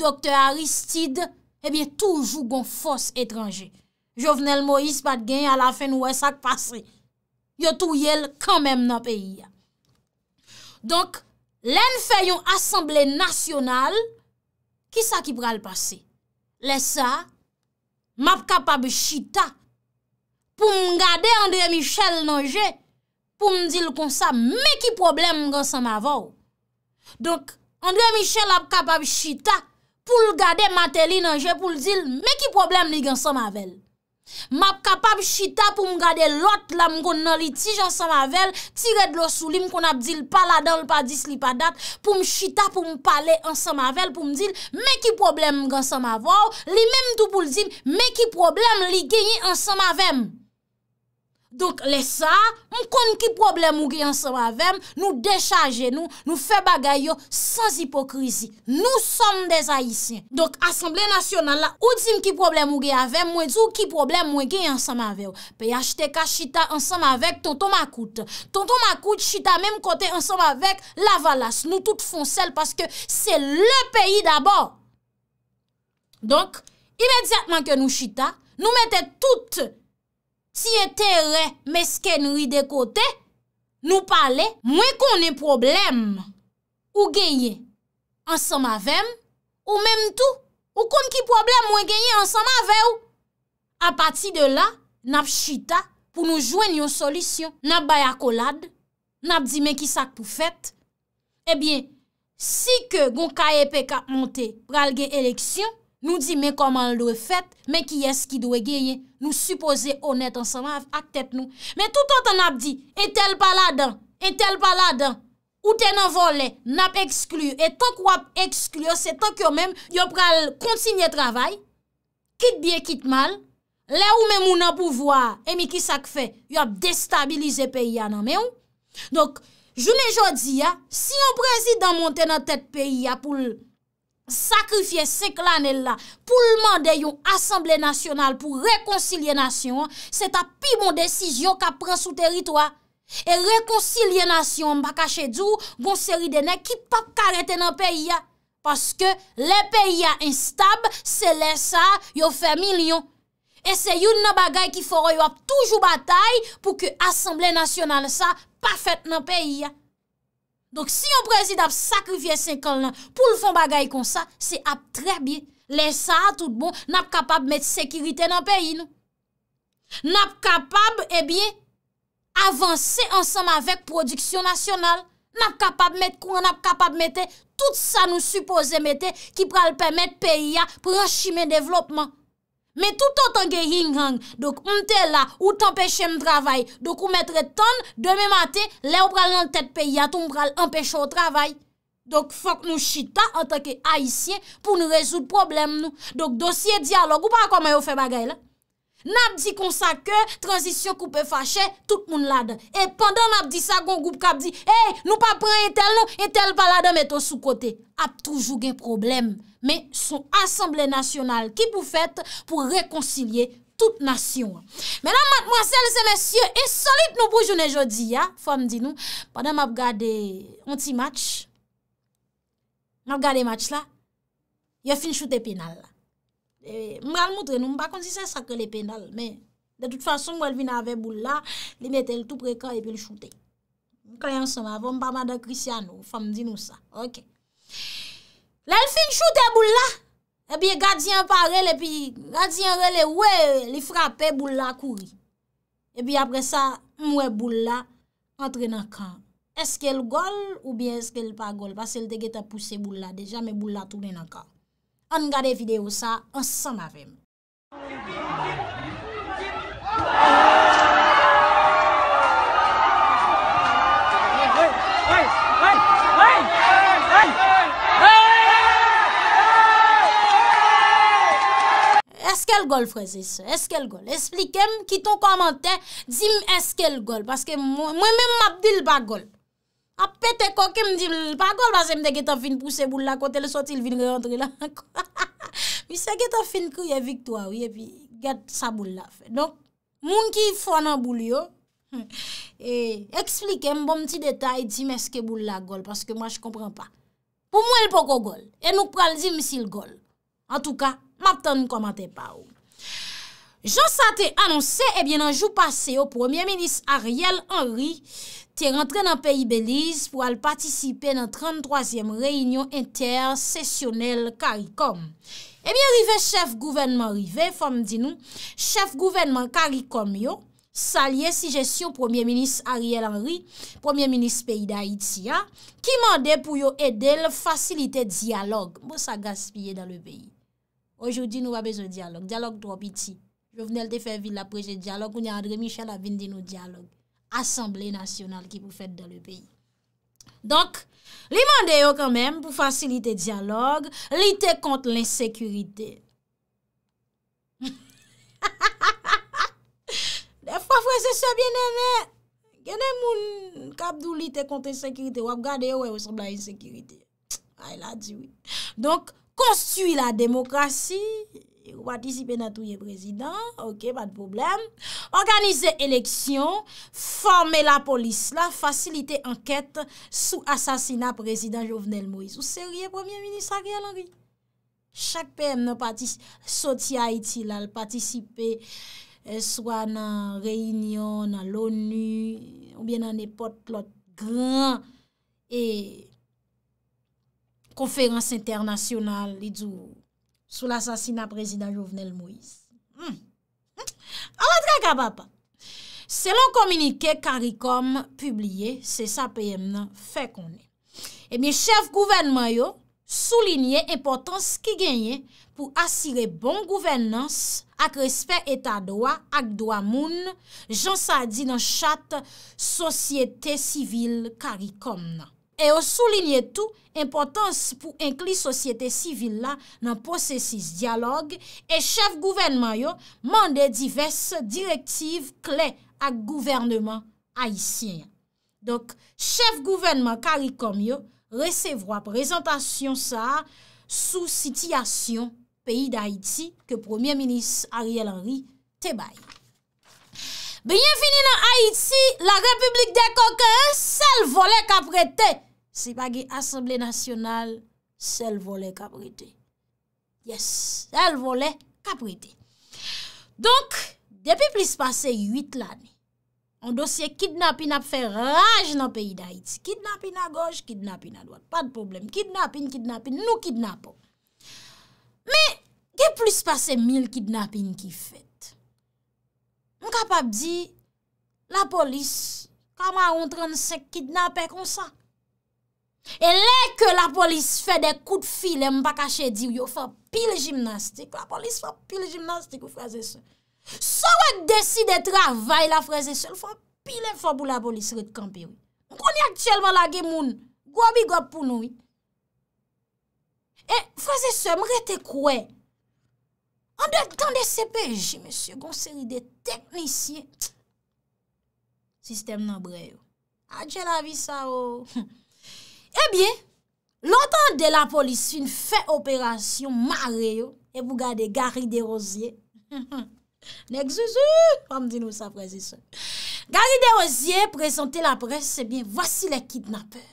doktor Aristide, ebyen toujou gon fos etranje. Jovenel Moïse pat gen, ala fen ouwe sak pase. Yo touyel kanmen nan peyi ya. Donk, len feyon asemble nasyonal, ki sa ki pral pase? Lesa, map kapab chita. pou m gade Andre Michel nanje, pou m dil konsa, meki problem gen sa ma vèw. Donk, Andre Michel ap kapab chita, pou l gade Mateli nanje, pou l dil, meki problem li gen sa ma vèw. M ap kapab chita pou m gade lot, la m kon nan li tijan sa ma vèw, tire dlo soulim kon ap dil, pala dan l pa dis li pa dat, pou m chita pou m pale an sa ma vèw, pou m dil, meki problem gen sa ma vèw, li menm tou pou l zim, meki problem li genyi an sa ma vèm. Donk lesa, moun kon ki problem moun gen yon samavem, nou dechaje nou, nou fe bagay yo sans hipokrizi. Nou som des aisyen. Donk Assemble Nationale la, ou dzim ki problem moun gen yon samavem, mwen dzou ki problem moun gen yon samavem. Pe yache te ka chita ansamavek Tonto Makoute. Tonto Makoute chita menm kote ansamavek Lavalas. Nou tout fon sel paske se le peyi dabo. Donk, imediatman ke nou chita, nou mette tout... Si ete re meskenri de kote, nou pale mwen konen problem ou genye ansama vem ou menm tou ou konen ki problem mwen genye ansama ve ou. A pati de la, nap chita pou nou jwen yon solisyon. Nap bayakolad, nap di men ki sak pou fet, e bien, si ke gon ka epeka monte pralge eleksyon, Nou di men koman lwè fèt, men ki yè s ki lwè gèyè, nou suppose onèt ansama ak tèt nou. Men tout an tan ap di, etel pala dan, etel pala dan, ou tè nan vole, nan ap eksklur, etak wap eksklur, setak yo men, yo pral kontinye travay, kit biye kit mal, lè ou men mounan pouvwa, emi ki sak fè, yo ap destabilize pey ya nan, men ou? Donk, jounen jò di ya, si yon prezidant monte nan tèt pey ya pou l... Sakrifye seklanel la pou l'mande yon Assemble National pou rekoncilie nasyon Se ta pi moun desisyon ka pran sou teritwa E rekoncilie nasyon mba kache djou bon seri dene ki pap karete nan peyi ya Paske le peyi ya instab se lè sa yo fè milyon E se yon nan bagay ki foro yo ap toujou batay pou ke Assemble National sa pa fèt nan peyi ya Donk si yon prezid ap sakrifye sen kal nan pou l fon bagay kon sa, se ap tre bie. Le sa a tout bon, nap kapab met sekirite non. nan peyi nou. Nap kapab e eh bie avanse ansanman vek prodiksyon nasyonal. Nap kapab met kouan, nap kapab mette tout sa nou supose mette ki pral pemet peyi ya prachime devlopman. Me tout an tanke hing hang, dok mte la, ou tanpeche m travay, dok ou metre ton, deme mate, le ou pral nan tet pe, ya tou m pral anpeche ou travay. Dok fok nou chita, an tanke aisyen, pou nou rezout problem nou. Dok dosye diyalog, ou pa an koma yo fe bagay la? Nap di kon sa ke, transisyon koupe fache, tout moun lade. E pandan nap di sa, gong goup kap di, e, nou pa pre yon tel nou, yon tel palade meton sou kote. Ap toujou gen problem. Men, son Assemblée Nationale, ki pou fète, pou rekoncilie tout nasyon. Menan mat mwasele se mèsyen, e solit nou boujounen jodi, ya, fòm di nou. Pandan map gade, onti match. Map gade match la, yo fin choute penal la. E, mwen al moutre nou, mwen pa konti se sakre le penal. Men, de tout fason, mwen vina ave boulla, li mette l tou prekan e pi l choute. Mwen kre ansama avon, mwen pa mada krisyano, fam di nou sa. Ok. La l fin choute boulla, e pi gadyen parele, e pi gadyen rele, we, li frape boulla kouri. E pi apre sa, mwen boulla, entre nan kan. Eske l gol ou bien eske l pa gol? Pase l teke te puse boulla, deja mwen boulla toune nan kan. An gade videyo sa, ansan avèm. Eske el gol, Frésis, eske el gol. Esplikem ki ton komante, jim eske el gol. Paske mwen mèm mabdil ba gol. Ape te koke m di li pa gol basen m de geto fin pou se bou la kote le sotil vin reantre la. Mi se geto fin kouye viktoa ou ye pi get sa bou la fe. Non, moun ki yi fwana bou li yo. E, eksplike m bon mti detay di m eske bou la gol. Paske mwa j kompren pa. Pou mwen l poko gol. E nou pral di misil gol. An tou ka, map tan oh. m komante pa ou. Josa te anonse e eh bien anjou pase yo premier minis Ariel Henry... Ti rentre nan peyi Belize pou al patisipe nan 33e reynyon inter-sesyonel karikom. Emiye eh rive chef gouvenman rive, fom di nou, chef gouvenman karikom yo, salye si jesyon premier minis Ariel Henry, premier minis peyi da Haiti ya, ki mande pou yo edel fasilite diyalog. Mbo sa gaspye dan le bon, peyi. Ojoudi nou wabezou diyalog, diyalog drop iti. Jou venel te fe vil la preje diyalog, ou ni André Michel avin di nou diyalog. asemble nasyonal ki pou fèt dan le peyi. Donk, li mande yo kanmèm pou fasilite diyalog, lite kont l'insekurite. De fwa fwese se bienenè, genè moun kabdou lite kont l'insekurite, wap gade yo wè wè wè san la l'insekurite. Ay la diwi. Donk, konstuit la demokrasi, Ou patisipe nan touye prezident Ok, bat problem Organize eleksyon Forme la polis la Facilite enket sou asasina prezident Jovenel Moïse Ou seriye premier ministra Chek PM nan patisipe Soti Haiti lal Patisipe Soa nan Reunion Nan l'ONU Ou bien nan epote plot Gran Konferans internasyonal Idzou Sou l'assassinat prezident Jovenel Moïse. Hmm. Hmm. Awa dra ka bapa. Selon komunike Karikom publie, se sa peye mna fe konen. Eh e miye chef gouvenman yo soulinye impotans ki genye pou asire bon gouvennans ak respect etat doa ak doa moun jan sa di nan chat sosyete sivil Karikom nan. E yo sou linye tou impotans pou inkli sosyete sivil la nan posesis dialog e chef gouvenman yo mande divese direktiv kle ak gouvernman Haitien. Dok, chef gouvenman Karikom yo resevwa prezentasyon sa sou sityasyon peyi da Haiti ke Premier Ministre Ariel Henry te baye. Bienveni nan Haiti, la Republik de Koke, un sel volek aprete se pa ge Assemblee Nasional sel vole kaprite yes, sel vole kaprite donk, depi plis pase 8 lani an dosye kidnapin ap fe rage nan peyi da iti kidnapin na goj, kidnapin na doj pa de problem, kidnapin, kidnapin, nou kidnapon me ge plis pase 1000 kidnapin ki fet m kapap di la polis, kama an 35 kidnapen konsa E lè ke la polis fè de kout fi lè mbakache dir yo fò pil jimnastik, la polis fò pil jimnastik ou frazè sè. Sò wèk desi de travay la frazè sè, lè fò pil fò pou la polis rè t'kampi ou. Mkouni ak chèlvan la gemoun, gòbi gòp pou noui. E frazè sè mwè te kouè. An dèk dan de sepeji, mè sè, gòn seri de teknisye. Sistem nan breyo. Adjè la vi sa ou. Ebyen, eh lontan de la polis fin fè operasyon ma reyo, e vou gade Gary De Rosier, nek zouzou, gani de Rosier prezante la presse, ebyen, eh vwasi le kidnapper.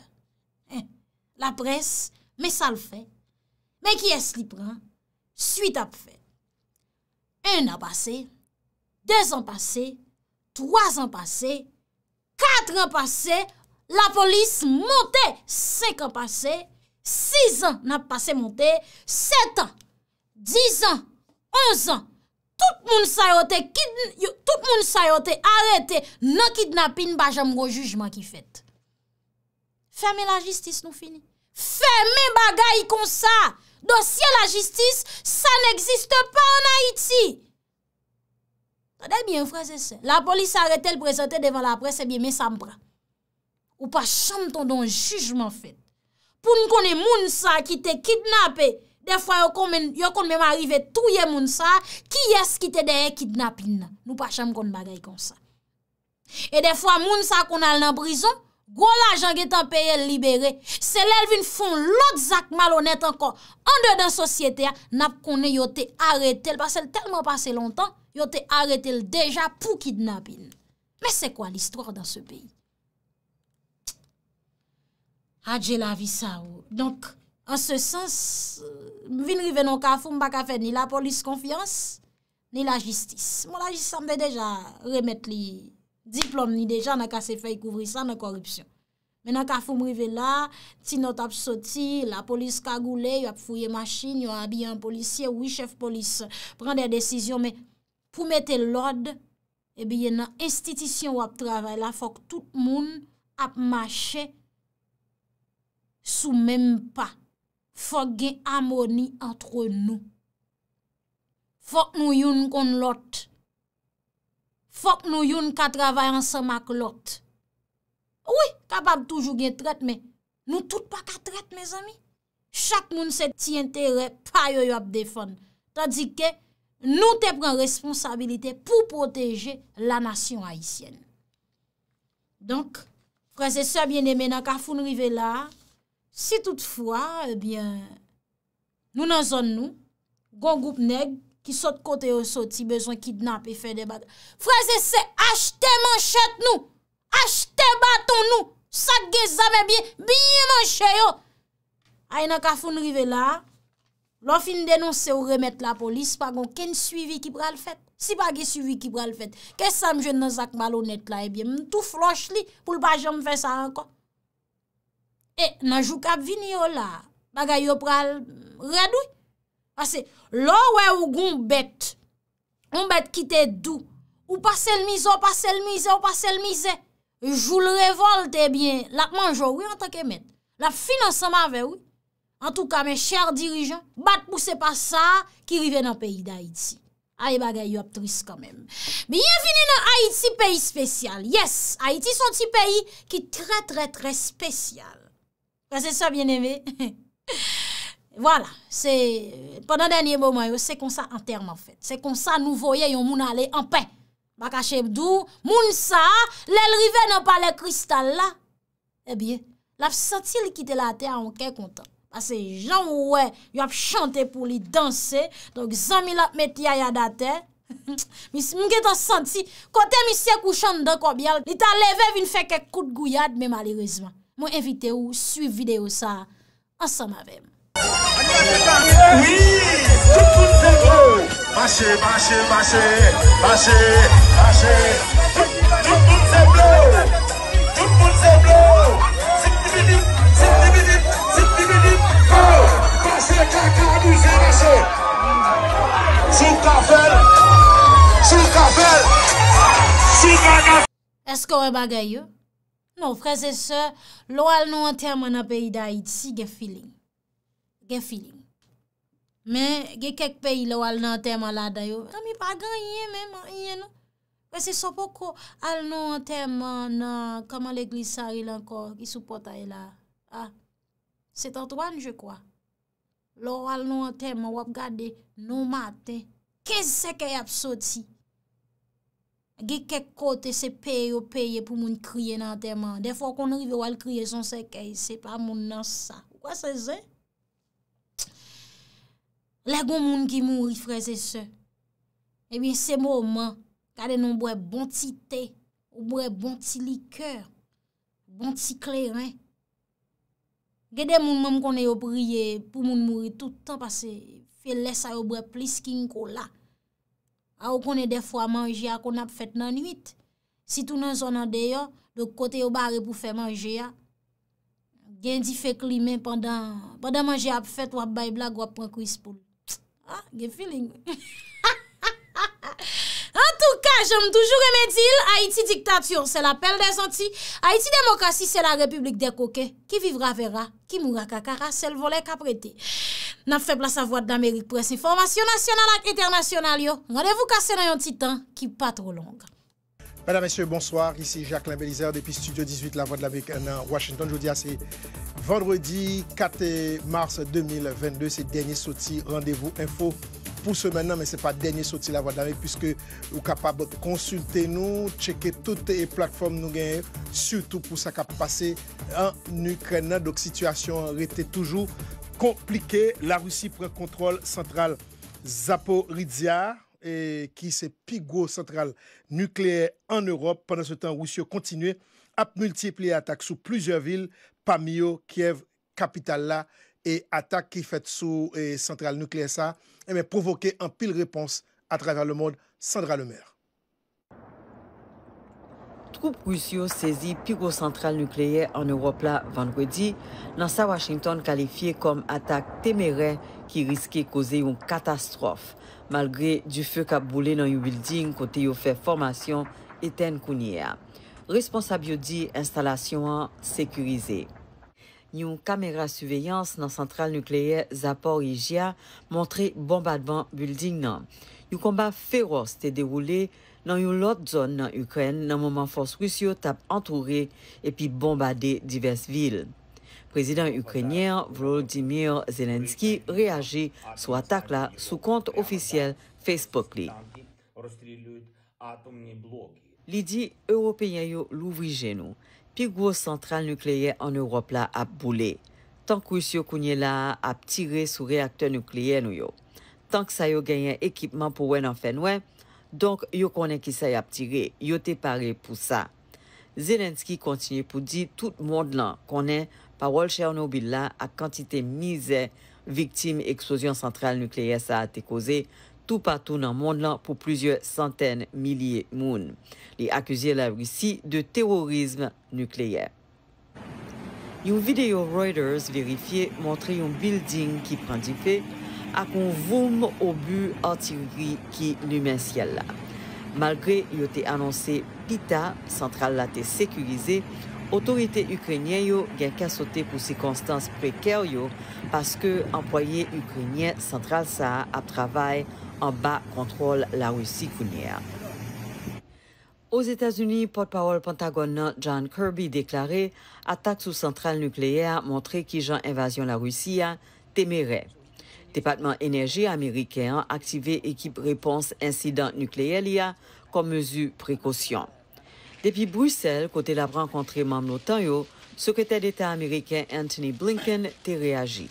La presse, me sa l fè, me ki es li pran, suite ap fè. Un an pase, deux an pase, trois an pase, katre an pase, ebyen, La polis monte, se ka pase, 6 an na pase monte, 7 an, 10 an, 11 an, tout moun sa yote, tout moun sa yote, arete, nan kidnapin bajan mou jujman ki fet. Feme la jistis nou fini. Feme bagay kon sa, dosye la jistis, sa n'existe pa an Haiti. Tade bien fraze se. La polis arete l prezante devan la prese, eh biye men sa mpra. Ou pa chanm ton don jujman fet. Poun konen moun sa ki te kidnape, defwa yo kon menm arrive touye moun sa, ki yes ki te deye kidnapin nan. Nou pa chanm kon magay kon sa. E defwa moun sa kon al nan brison, go la jan getan peye libere. Se lel vin fon lot zak malonet ankon, an de dan sosyete ya, nap konen yo te arete, el basel telman pase lontan, yo te arete el deja pou kidnapin. Men se kwa l'histoire dan se peyi? Adje la vi sa ou. Donk, an se sens, euh, vin rive nan kafoum baka fe ni la polis konfians, ni la jistis. Mo la jistis ambe deja remet li diplon, ni deja nan kase fe kouvri sa nan korupsyon. Men nan kafoum rive la, ti not ap soti, la polis kagoule, yo ap fouye masin, yo abye an polisye, wichef polis, prende desisyon, men pou mette lod, ebiye eh nan estitisyon wap travay, la fok tout moun ap mache, Sou men pa fok gen amoni antre nou. Fok nou yon kon lot. Fok nou yon ka travay ansama kon lot. Ouye, kabab toujou gen tretme. Nou tout pa ka tretme zami. Chak moun se tientere pa yo yo ap defon. Ta dike nou te pren responsabilite pou poteje la nasyon Haitien. Donk, kwa se se biene mena ka foun rive la... Si toutfwa, ebyen, nou nan zon nou, gon goup neg ki sot kote yo sot, si bezon kidnap e fe de baton. Freze se, achte manchet nou, achte baton nou, sak ge zame byen, byen manchet yo. Ay nan ka foun rive la, lò fin denonse ou remet la polis, pa gon ken suivi ki pral fet. Si pa ge suivi ki pral fet, ke sam jen nan zak eh balonet la, ebyen, mtou floch li, pou l'ba jen mfe sa ankon. E nanjou kap vini yo la, bagay yo pral redou. Ase, lo we ou goun bet, ou bet kite dou, ou pasel mize, ou pasel mize, ou pasel mize. Joule revolte, ebyen, lakmanjou, we an tak emet. La finanseman ve ou, an tou ka men chèr dirijan, bat pou se pa sa ki rive nan peyi da Haiti. Ay bagay yo ap tris kamem. Biye vini nan Haiti, peyi spesyal. Yes, Haiti son ti peyi ki trè trè trè spesyal. Ben se sa bien eme. Voilà. Pendan denye boman yo, se kon sa anterman fet. Se kon sa nou voye yon moun ale en pe. Bak a chebdou, moun sa, lelrive nan pale kristal eh la. Ebyen, laf santi li kite la te a anke konta. Bas se jan wè, yon ap chante pou li danse. Donk zanmi la met yaya da te. Moun ke tan santi. Kote mi se kou chande de kobyal. Li tan leve vin feke kout gouyad men malirizman. Mwen evite ou suiv videyo sa asan mavem. Esko we bagay yo? Non, freze se, lo al nou anterman an peyi da iti, ge filin. Ge filin. Men, ge kek peyi lo al nou anterman la dayo, kami pa gan yen men, yen nou. Mwen se sopo ko al nou anterman na kama le glisari la anko, ki sou pota e la. Set antoan, je kwa. Lo al nou anterman wap gade, nou maten, ke se ke ap soti? Ge kek kote se pe yo peye pou moun kriye nan teman. Defon kon rive wal kriye son se key, se pa moun nan sa. Ou kwa se zè? La goun moun ki eh bon bon bon moun rifre se se. E bin se mou man, kade nou moun bre bonti te, moun bre bonti liker, bonti kleren. Ge de moun moun kon yo priye pou moun mouni toutan pa se fye lesa yo bre plis ki nko la. a ou konen defwa manje ya kon ap fèt nan nuit. Si tou nan zonan deyo, do kote yo ba are pou fè manje ya. Gen di fè klimen pandan manje ya ap fèt wap bay blag wap wap wap wap wap wap wap. Gye feeling. Touka, jom toujou remedil, Haiti diktatyon, se la pelle de zanti. Haiti demokrasi, se la republik de koke. Ki vivra vera, ki moura kakara, sel vole kaprete. Naf feb la sa voat d'Amerik, presse informasyon nasyonal ak eternasyonal yo. Mwadevou kase nan yon titan ki pa tro longa. Mwenamensye, bonsoir, isi Jacqueline Belizer, depi Studio 18, la voat de l'Amerikanan Washington. Jodi a se vendredi 4 mars 2022, se denye soti, randevou info. pour ce maintenant, mais ce n'est pas le dernier sorti la voie d'arrivée puisque vous êtes capable de consulter nous, checker toutes les plateformes nous gagnons, surtout pour ça qui a passé en Ukraine. Donc, situation était toujours compliquée. La Russie prend contrôle central Zaporizhia. Et qui plus Pigo centrale nucléaire en Europe. Pendant ce temps, Russie continue à multiplier attaques sur plusieurs villes, parmi Kiev, capitale là, et attaques qui faites sur centrale nucléaire ça eme provoke an pil repons a travèr le mod Sandra Lemer. Troupe rusyo sezi pyrocentral nukleer an Europe la vanredi, nan sa Washington kalifiye kom atak temere ki riske koze yon katastrofe, malgre du fe ka boule nan yon building kote yo fe formasyon eten kounyea. Responsab yo di, instalasyon an sekurize. Nyon kamera suveyans nan sentral nukleer Zaporizhia montre bomba dvan bulding nan. Yon komba feroz te deroule nan yon lot zon nan Ukren nan mouman fos Rusyo tap antoure epi bombade diverse vil. Prezident Ukrenyer Volodymyr Zelenski reage sou atak la sou kont ofisyele Facebook li. Li di, Europenye yo louvri jenou. pi gwo sentral nukleye an Europe la ap boule. Tank kou yos yo kounye la ap tire sou reaktor nukleye nou yo. Tank sa yo genyen ekipman pou wen an fenwe, donk yo konen ki sa yo ap tire, yo te pare pou sa. Zelenski kontinye pou di tout moun lan konen parol chanou bil la ak kantite mize viktim eksosyon sentral nukleye sa a te koze tout partout dans le monde pour plusieurs centaines milliers de personnes. Ils accusé la Russie de terrorisme nucléaire. Une vidéo Reuters vérifiée montrait un building qui prend du feu à un au but artillerie qui le ciel là. Malgré y été annoncé Pita, centrale là été sécurisée, autorité ukrainienne yo qu'à sauter pour circonstances précaires parce que employé ukrainien central ça a travaillé en bas contrôle la Russie counière. Aux États-Unis, porte-parole Pentagone John Kirby déclarait attaque sous centrale nucléaire montrée qui une invasion la Russie a téméraire. Département énergie américain a activé équipe réponse incident nucléaire comme mesure précaution. Depuis Bruxelles, côté la rencontré membre l'OTAN, secrétaire d'État américain Anthony Blinken a réagi.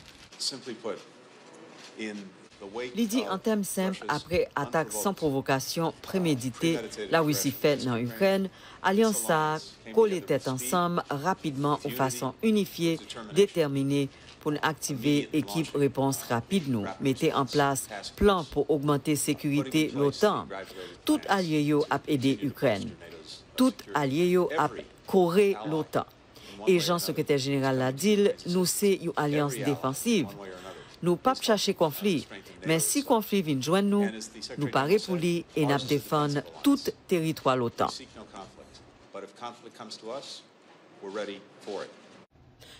Lydie, en termes simples, après attaque sans provocation préméditée, la Russie fait dans l'Ukraine, Alliance a collé ensemble rapidement ou façon unifiée, déterminée pour activer équipe réponse rapide nous. Mettez en place plan pour augmenter sécurité l'OTAN. Tout allié a aidé l'Ukraine. Tout allié a coré l'OTAN. Et Jean-Secrétaire général l'a nous c'est une alliance défensive nous ne pas chercher conflit, mais si conflit vient nous joindre nous, nous parer pour lui et nous défendre tout territoire l'OTAN.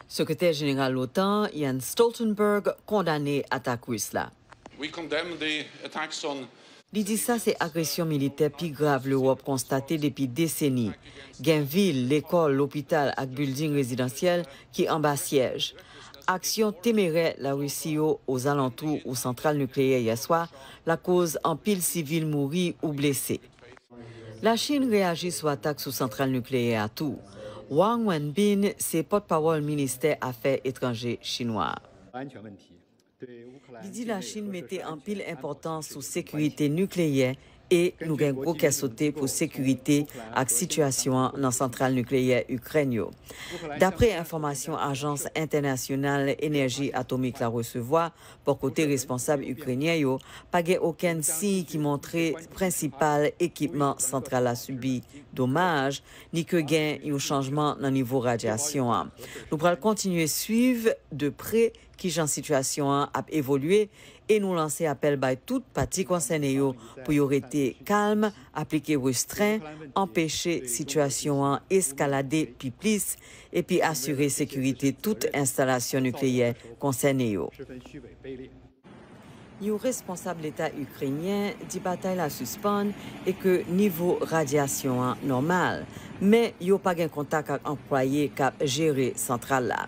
Secrétaire général de l'OTAN, Jens Stoltenberg, condamné attaque russe dit ça, c'est agression militaire plus grave l'Europe constatée depuis des décennies. Gainville, l'école, l'hôpital et building résidentiel qui en bas siège action téméraire la Russie aux alentours ou centrales nucléaires hier soir, la cause en pile civile mourie ou blessé. La Chine réagit sous attaque sous centrale nucléaire à tout. Wang Wenbin, c'est porte-parole ministère Affaires étrangères chinois. Il dit la Chine mettait en pile importance sous sécurité nucléaire et nous avons un sauter pour sécurité à situation dans la centrale nucléaire ukrainienne. D'après information agence internationale énergie atomique la recevoir, pour côté responsable ukrainien, pas de aucun signe qui montrait principal équipement central a subi dommage, ni que gain un changement dans le niveau radiation. Nous pourrons continuer à suivre de près qui en situation a évolué e nou lanse apel bay tout pati konsen eyo pou yo rete kalm, aplike restren, empeshe situasyon an eskalade pi plis e pi asure sekurite tout instalasyon nukleyen konsen eyo. Yo responsable l'Etat Ukrenyen di batay la suspon e ke nivou radyasyon an normal men yo pa gen kontak ak anproye kap jere sentral la.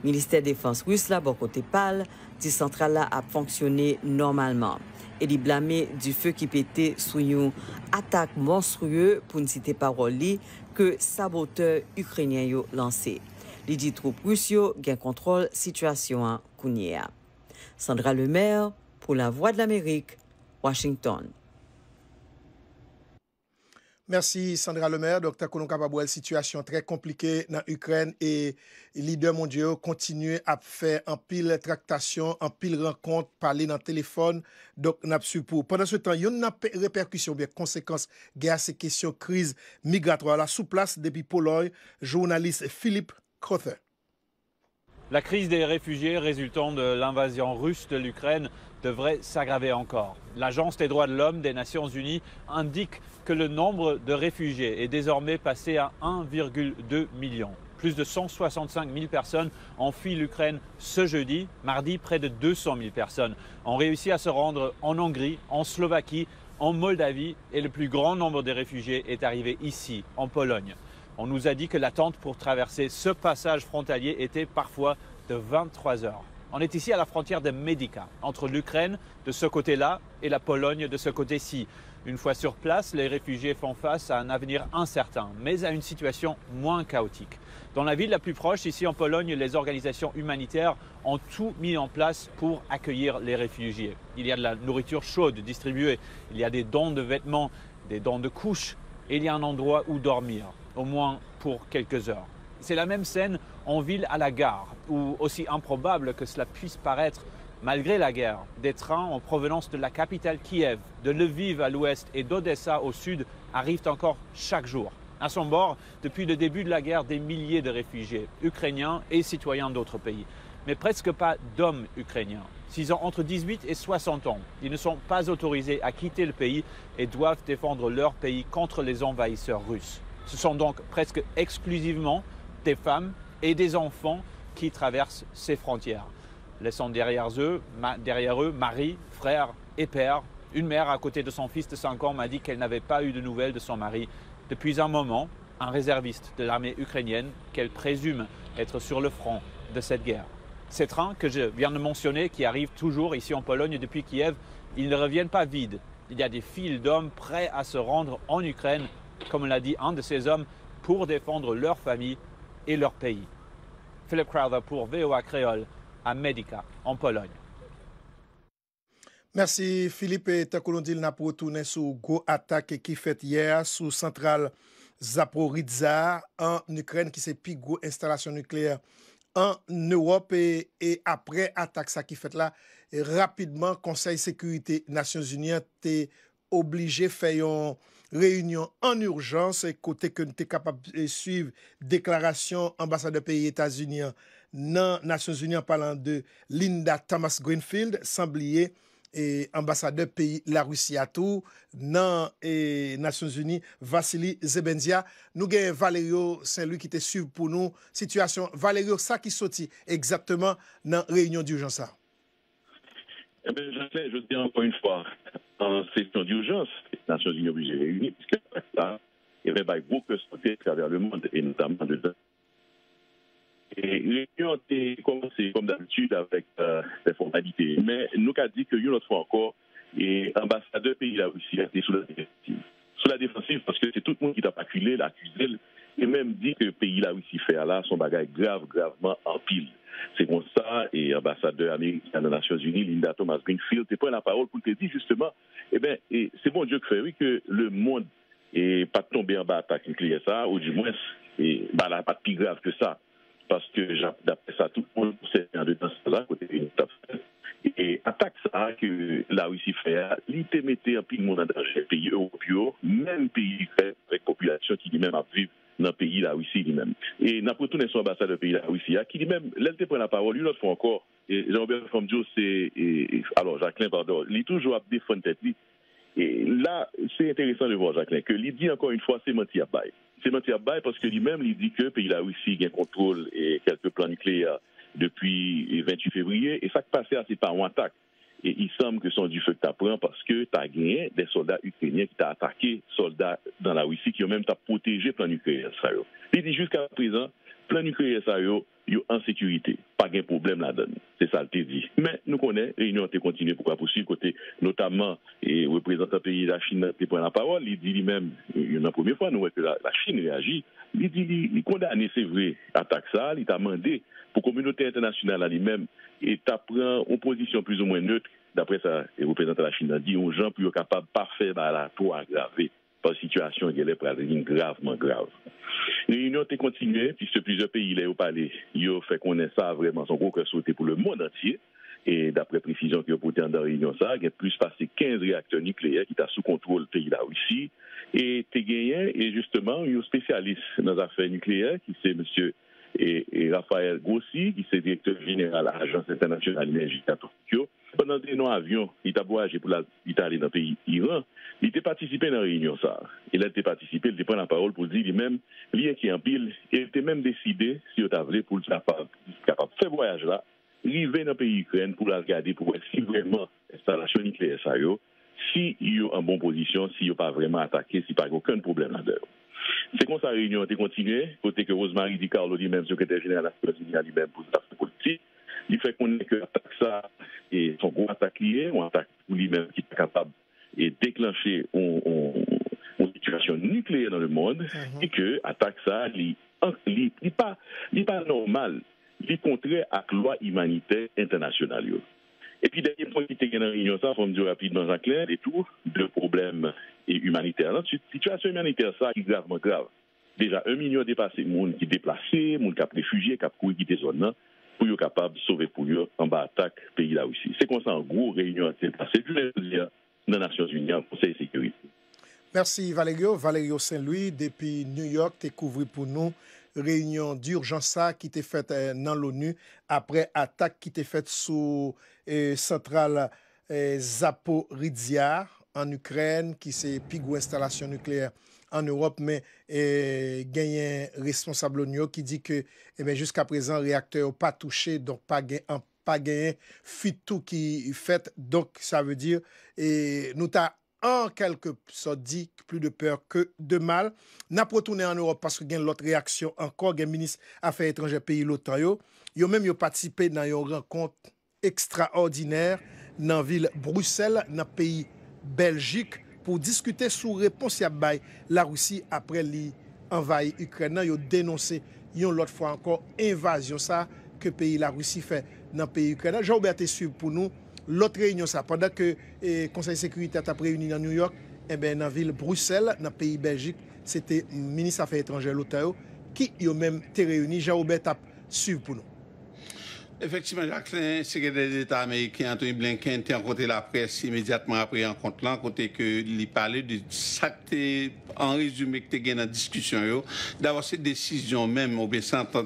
Ministè Défense Rus la boko Tepal normalement centrale a fonctionné normalement feu qui pétait feu une attaque monstrueuse pour ne pour pas monstrueuse, pour ne que saboteurs ukrainiens saboteur ukrainien yo lancé. Les di troup troupes russes contrôle situation à kounia Sandra Lemaire pour la Voix de l'Amérique, Washington. Merci Sandra Lemaire. Dr. Kononka-Babouel, situation très compliquée dans l'Ukraine et leader mondiaux continuent à faire un pile tractation, en pile rencontre, parler dans le téléphone. Donc, n'a pour. Pendant ce temps, il y a une répercussion, bien conséquence, guerre, ces questions, crise migratoire. La sous place depuis Pologne, journaliste Philippe Crother. La crise des réfugiés résultant de l'invasion russe de l'Ukraine devrait s'aggraver encore. L'Agence des droits de l'homme des Nations Unies indique que le nombre de réfugiés est désormais passé à 1,2 million. Plus de 165 000 personnes ont fui l'Ukraine ce jeudi. Mardi, près de 200 000 personnes ont réussi à se rendre en Hongrie, en Slovaquie, en Moldavie et le plus grand nombre de réfugiés est arrivé ici, en Pologne. On nous a dit que l'attente pour traverser ce passage frontalier était parfois de 23 heures. On est ici à la frontière de Medica, entre l'Ukraine de ce côté-là et la Pologne de ce côté-ci. Une fois sur place, les réfugiés font face à un avenir incertain, mais à une situation moins chaotique. Dans la ville la plus proche, ici en Pologne, les organisations humanitaires ont tout mis en place pour accueillir les réfugiés. Il y a de la nourriture chaude distribuée, il y a des dons de vêtements, des dons de couches, et il y a un endroit où dormir, au moins pour quelques heures. C'est la même scène en ville à la gare, où, aussi improbable que cela puisse paraître, malgré la guerre, des trains en provenance de la capitale Kiev, de Lviv à l'ouest et d'Odessa au sud arrivent encore chaque jour. À son bord, depuis le début de la guerre, des milliers de réfugiés, ukrainiens et citoyens d'autres pays. Mais presque pas d'hommes ukrainiens. S'ils ont entre 18 et 60 ans, ils ne sont pas autorisés à quitter le pays et doivent défendre leur pays contre les envahisseurs russes. Ce sont donc presque exclusivement des femmes et des enfants qui traversent ces frontières, laissant derrière eux, derrière eux mari, frère et père. Une mère à côté de son fils de 5 ans m'a dit qu'elle n'avait pas eu de nouvelles de son mari depuis un moment, un réserviste de l'armée ukrainienne qu'elle présume être sur le front de cette guerre. Ces trains que je viens de mentionner, qui arrivent toujours ici en Pologne depuis Kiev, ils ne reviennent pas vides. Il y a des files d'hommes prêts à se rendre en Ukraine, comme l'a dit un de ces hommes, pour défendre leur famille et leur pays. Philippe Crowther pour VOA Créole à Medica, en Pologne. Merci Philippe. il n'a pas retourné sur go attaque qui fait hier sous centrale Zaporizhzhia en Ukraine qui c'est plus gros installation nucléaire en Europe et, et après attaque ça qui fait là rapidement Conseil sécurité Nations Unies t'est obligé faire un Reunyon an urjans, kote ke nou te kapab suive deklarasyon ambassadeur peyi Etats-Unis nan Nasyons-Unis an palan de Linda Thomas-Greenfield, sambliye ambassadeur peyi La Russie a tout nan Nasyons-Unis Vasily Zebendia. Nou gen Valerio Saint-Louis ki te suive pou nou. Sityasyon Valerio, sa ki soti egzakteman nan reunyon di urjans sa? Eh ben, je sais, je dis encore une fois, en session d'urgence, les Nations Unies obligées réunies, puisque là, il y avait beaucoup de santé à travers le monde, et notamment de et l'Union a commencé comme d'habitude avec euh, des formalités. Mais nous avons dit que une autre fois encore, et ambassadeur pays de la Russie a été sous la défensive. Sous la défensive parce que c'est tout le monde qui t'a acculé, l'accusé, et même dit que pays la Russie fait là son bagage grave, gravement en pile. C'est comme ça, et ambassadeur américain des Nations Unies, Linda Thomas Greenfield, te prend la parole pour te dire justement, eh bien, c'est bon Dieu que fait, oui, que le monde n'est pas tombé en bas attaque nucléaire, ça, ou du moins, et, bah, là, pas plus grave que ça. Parce que, d'après ça, tout le monde s'est en dedans, là, côté et attaque ça que la Russie fait, hein, l'IT mettait un pile monde en danger, pays européen, même pays avec population qui dit même à vivre dans le pays la Russie lui-même. Et n'a retourné son ambassade de pays la Russie, qui lui-même, l'elle prend la parole, une autre fois encore, Jean-Bert Fomdio, c'est, alors Jacqueline, pardon, il est toujours à défendre tête, et là, c'est intéressant de voir, Jacqueline, que lui dit encore une fois, c'est menti à bail. C'est menti à bail parce que lui-même, il dit que le pays la Russie gagne contrôle et quelques plans nucléaires depuis le 28 février, et ça qui passait c'est pas un attaque. Et il semble que ce sont du feu que tu parce que tu as gagné des soldats ukrainiens qui t'ont attaqué, soldats dans la Russie, qui ont même protégé plan nucléaire. Ça, dit jusqu'à présent, plan nucléaire, ça, yo en sécurité. Pas de problème là-dedans. C'est ça le dit. Mais nous connaissons, réunion a continué pourquoi poursuivre, côté notamment et représentant pays de la Chine qui prend la parole, il dit lui-même, euh, une première fois, nous que la, Chine réagit, il dit il condamne, c'est vrai, attaque ça, il t'a demandé pour communauté internationale à lui-même et t'apprend une position plus ou moins neutre d'après ça, et représentant la Chine a dit aux gens plus capables de pas faire bah, la aggraver par situation qui est gravement grave. L'union a continué, puisque plusieurs pays l'ont parlé. Ils ont fait connaître ça vraiment son gros sauté pour le monde entier. Et d'après précision qui a porté dans la réunion, ça, il y a plus passé 15 réacteurs nucléaires qui sont sous contrôle pays de la Russie. Et Téguéen est justement un spécialiste dans les affaires nucléaires, qui c'est M. Raphaël Grossi, qui est directeur général à l'Agence internationale d'énergie à Tokyo pendant des non avions, il a voyagé pour l'Italie dans le pays Iran, il était participé à la réunion ça. Il a participé, il a pris la parole pour dire lui-même, lui qui est en pile, il était même décidé, si vous avez pour le capable de faire voyage là, arriver dans le pays Ukraine pour la regarder pour voir si vraiment l'installation nucléaire ça y si il est en bonne position, si il pas vraiment attaqué, si pas aucun problème là-dedans. C'est comme ça la réunion a été continuée, côté que Rosemary Di Carlo lui-même, secrétaire général de la lui-même, pour la politique. Il fait qu'on est que l'attaque ça et son gros attaquier, on attaque pour même qui est capable de déclencher une situation nucléaire dans le monde, et que l'attaque ça n'est pas, normal, il est contraire à la loi humanitaire internationale. E et puis, dernier point qui était dans la réunion, ça, il faut me dire rapidement, jean clair et tout, le problème humanitaire. La situation humanitaire, ça, est gravement grave. Déjà, un million dépassé, monde qui est déplacé, monde qui a réfugié, qui qui est pour capable de sauver pour eux en bas attaque pays là aussi. C'est comme ça, en gros, réunion à cette place. C'est plus dans les Nations Unies en Conseil de sécurité. Merci Valerio. Valerio Saint-Louis, depuis New York, te couvert pour nous. Réunion d'urgence qui t'est faite euh, dans l'ONU après attaque qui t'est faite sous euh, centrale euh, Zaporizia en Ukraine, qui c'est pigou installation nucléaire. an Europe men eh, genyen responsable ou nyon ki di ke, e eh men jusqu aprezen reaktor ou pa touche, donk pa genyen fitou ki fet, donk sa ve dir, eh, nou ta an kelke sa di, plu de per ke de mal, na protoune an Europe, paske gen lout reaksyon anko, gen Ministre Afen Etranje Pays loutan yo, yo men yo patipe nan yo renkont ekstraordiner, nan vil Brussel, nan Pays Belgique, pou diskute sou reponsi ap bay la Roussi apre li envaye Ukraina. Yo denonse yon lot fwa ankon invasyon sa ke peyi la Roussi fe nan peyi Ukraina. Jean-Obert te suiv pou nou lot reynyon sa. Pendak ke konsey eh, sekurite tap reyuni nan New York, ebe eh nan vil Brussel, nan peyi Belgik, se te Ministre Afay Etranjel Otayou ki yo menm te reyuni. Jean-Obert tap suiv pou nou. Effectivement, Jacqueline, secrétaire d'État américain Anthony Blinken était en côté la presse immédiatement après en compte là, côté que il parlait de ça en résumé que tu dans la discussion d'avoir cette décision même ou bien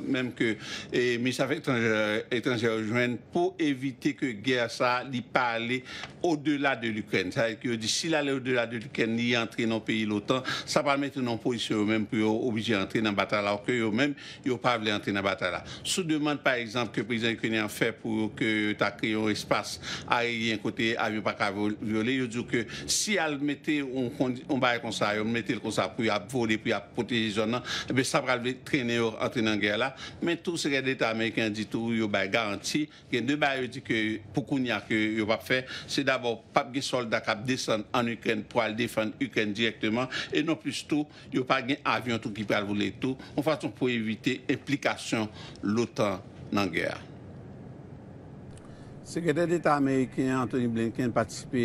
même que eh, mais ça étrangères étranger rejoignent pour éviter que guerre ça il parler au-delà de l'Ukraine. C'est-à-dire que s'il allait au-delà de l'Ukraine, il entrer dans le pays l'OTAN, ça va mettre dans position même pour obliger à entrer dans la bataille alors que eux-mêmes ils pas voulu entrer dans la bataille. Sous demande par exemple que le président fait pour que tu as créé un espace aérien côté avion pas violer. Je dis que si elle mettait on bail comme ça, on mettait comme ça pour voler, pour protéger les gens, eh ça va traîner dans en guerre là. Mais tout ce que l'État américain dit tout, il y bah, garantie. Il y a deux dit que pour qu'on y a que il faire, c'est d'abord pas de soldats qui descendent en Ukraine pour aller défendre l'Ukraine directement et non plus tout, il n'y a pas d'avion tout qui peut voler tout, en façon pour éviter implication l'OTAN dans la guerre. Sekretèr d'État amèrikè, Anthony Blinken, patisipe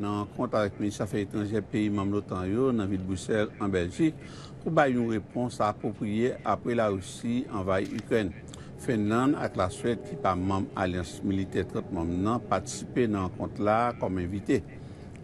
nan kont arèk menisa fèl étranger peyi mèm l'otan yò, nan vil Boussel en Belgique, kou bay yon repons apopriye apè la roussi envay Ukrène. Fèl nan ak la Suèd ki pa mèm alians milité tret mèm nan, patisipe nan kont lè kom invité.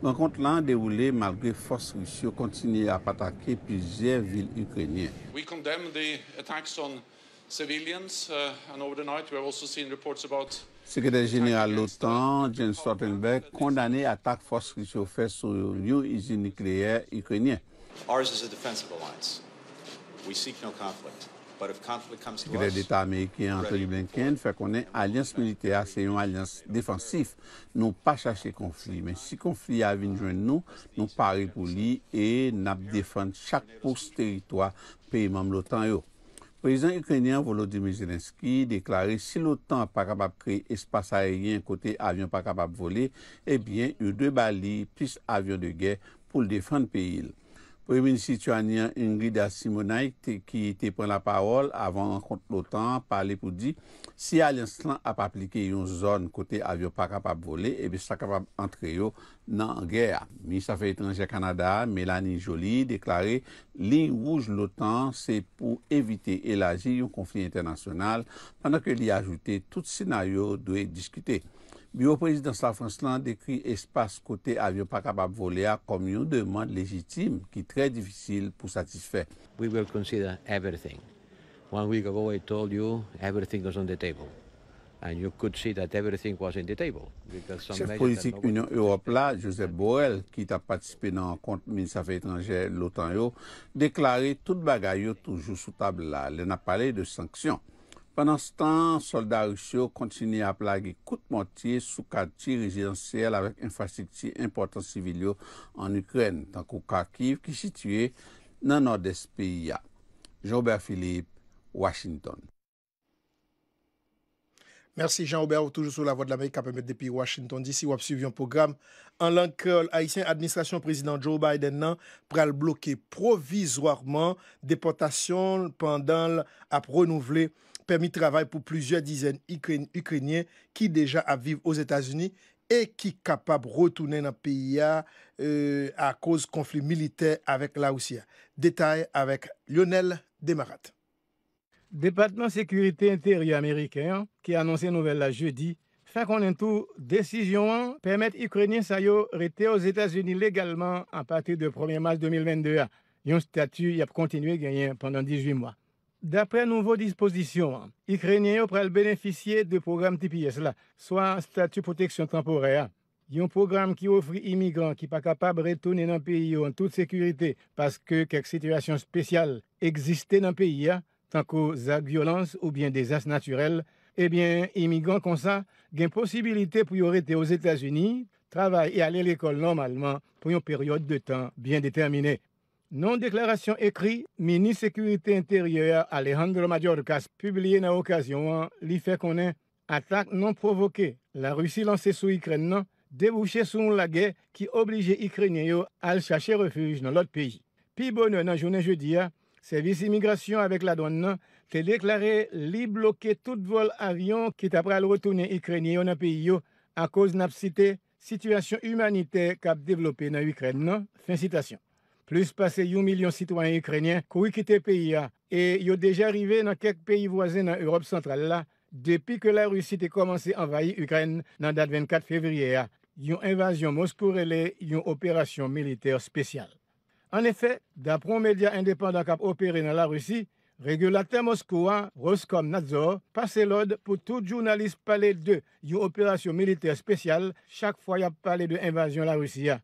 Nan kont lè, deroulè malgré fòs roussio kontinye apatakè pizèr vil Ukrènyè. We condemn the attacks on civilians uh, and over the night we have also seen reports about Sekreter jeneral l'OTAN, James Stoltenberg, kondane atak fosk li se oufe sou yon yon izi nikleyer ukrenyen. Sekreter d'Etat Amerike, Anthony Blinken, fè konen alians militea, se yon alians defansif, nou pa chache konfli. Men si konfli avin jwen nou, nou pare pou li e nap defante chak pos teritoa pe iman l'OTAN yo. Prezant Ukranian Volodymyr Zelenskyy deklare si l'OTAN pa kapap kre espasa ayer yon kote avyon pa kapap vole, ebyen eh yon dwe bali pis avyon de gè pou l'defend peyil. Premi sitwanyan Ingrid Asimonaite ki te pren la parol avan kont l'OTAN pale pou di si al instan ap aplike yon zon kote avyo pa kapap vole ebe sa kapap antre yo nan gè. Ministre afè etranje Kanada Melanie Jolie deklare li wouj l'OTAN se pou evite elaji yon konflik internasyonal pandan ke li ajoute tout sinaryo dwe diskute. président de la France l'a décrit espace côté avion pas capable voler voler une une demande qui est très difficile pour satisfaire. We will consider everything. One week ago I told you everything was on the table. And you could see that everything was in the table. Chef politique Union Europe la, Joseph Borrell, a participé dans des Affaires étrangères étranger l'OTAN yo, que tout bagaille toujours sur table. là. la. a parlé de sanctions. Pendan stan, soldat rusyo kontini ap lage koutmoti soukati rezidansiyel avèk infrastikti impotant sivilyo an Ukren, tankou kakiv ki sitye nan Nord-Est Piyak. Jean-Obert Philippe, Washington. Mersi Jean-Obert, ou toujou sou la vòd la mèy kapemèd depi Washington. Disi wap suivyon program an lank l'Aïtien administrasyon prezidant Joe Biden nan pral bloke provizouarman depotasyon pandan ap renouvle permis de travail pour plusieurs dizaines d'Ukrainiens qui déjà vivent aux États-Unis et qui sont capables de retourner dans le pays à euh, cause du conflit militaire avec la Russie. Détail avec Lionel Demarat. Département sécurité intérieure américain qui a annoncé nouvelle la jeudi fait qu'on a tout décision aux Ukrainiens de rester aux États-Unis légalement à partir du 1er mars 2022. Un statut a continué à pendant 18 mois. D'après nouveaux dispositions, Ukrainiens pourraient bénéficier de programmes TPS, soit un statut protection temporaire. Un programme qui offre aux immigrants qui ne sont pas capables de retourner dans le pays en toute sécurité parce que quelques situation spéciale existait dans le pays, hein, tant qu'aux actes violence ou bien des désastres naturels, eh bien, immigrants comme ça, ont une possibilité pour aux États-Unis, travailler et aller à l'école normalement pour une période de temps bien déterminée. Non-déclaration écrite, ministre Sécurité intérieure Alejandro Mayorkas publié dans l'occasion, l'effet fait connaître attaque non provoquée. La Russie lancée sous l'Ukraine débouché sur la guerre qui obligeait Ukrainiens à chercher refuge dans l'autre pays. Puis bonheur dans la journée jeudi, service immigration avec la douane a déclaré libre bloquer tout vol avion qui est après le retourner Ukrainiens dans le pays à cause de la situation humanitaire qu'a développée dans l'Ukraine. Fin citation. Plus pase yon milyon sitwanyen Ukrenyen, kou wikite peyi ya, e yon deja rive nan kek peyi voazen nan Europe Sentral la, depi ke la Rusi te komanse envayi Ukren nan dat 24 fevriye ya, yon invasion Moskou rele, yon operasyon militer spesyal. An efè, da promedia indepanda kap operen nan la Rusi, regulatè Moskou an, Roskomnadzor, pase lode pou tout jounalist pale de yon operasyon militer spesyal, chak fwa ya pale de invasyon la Rusi ya,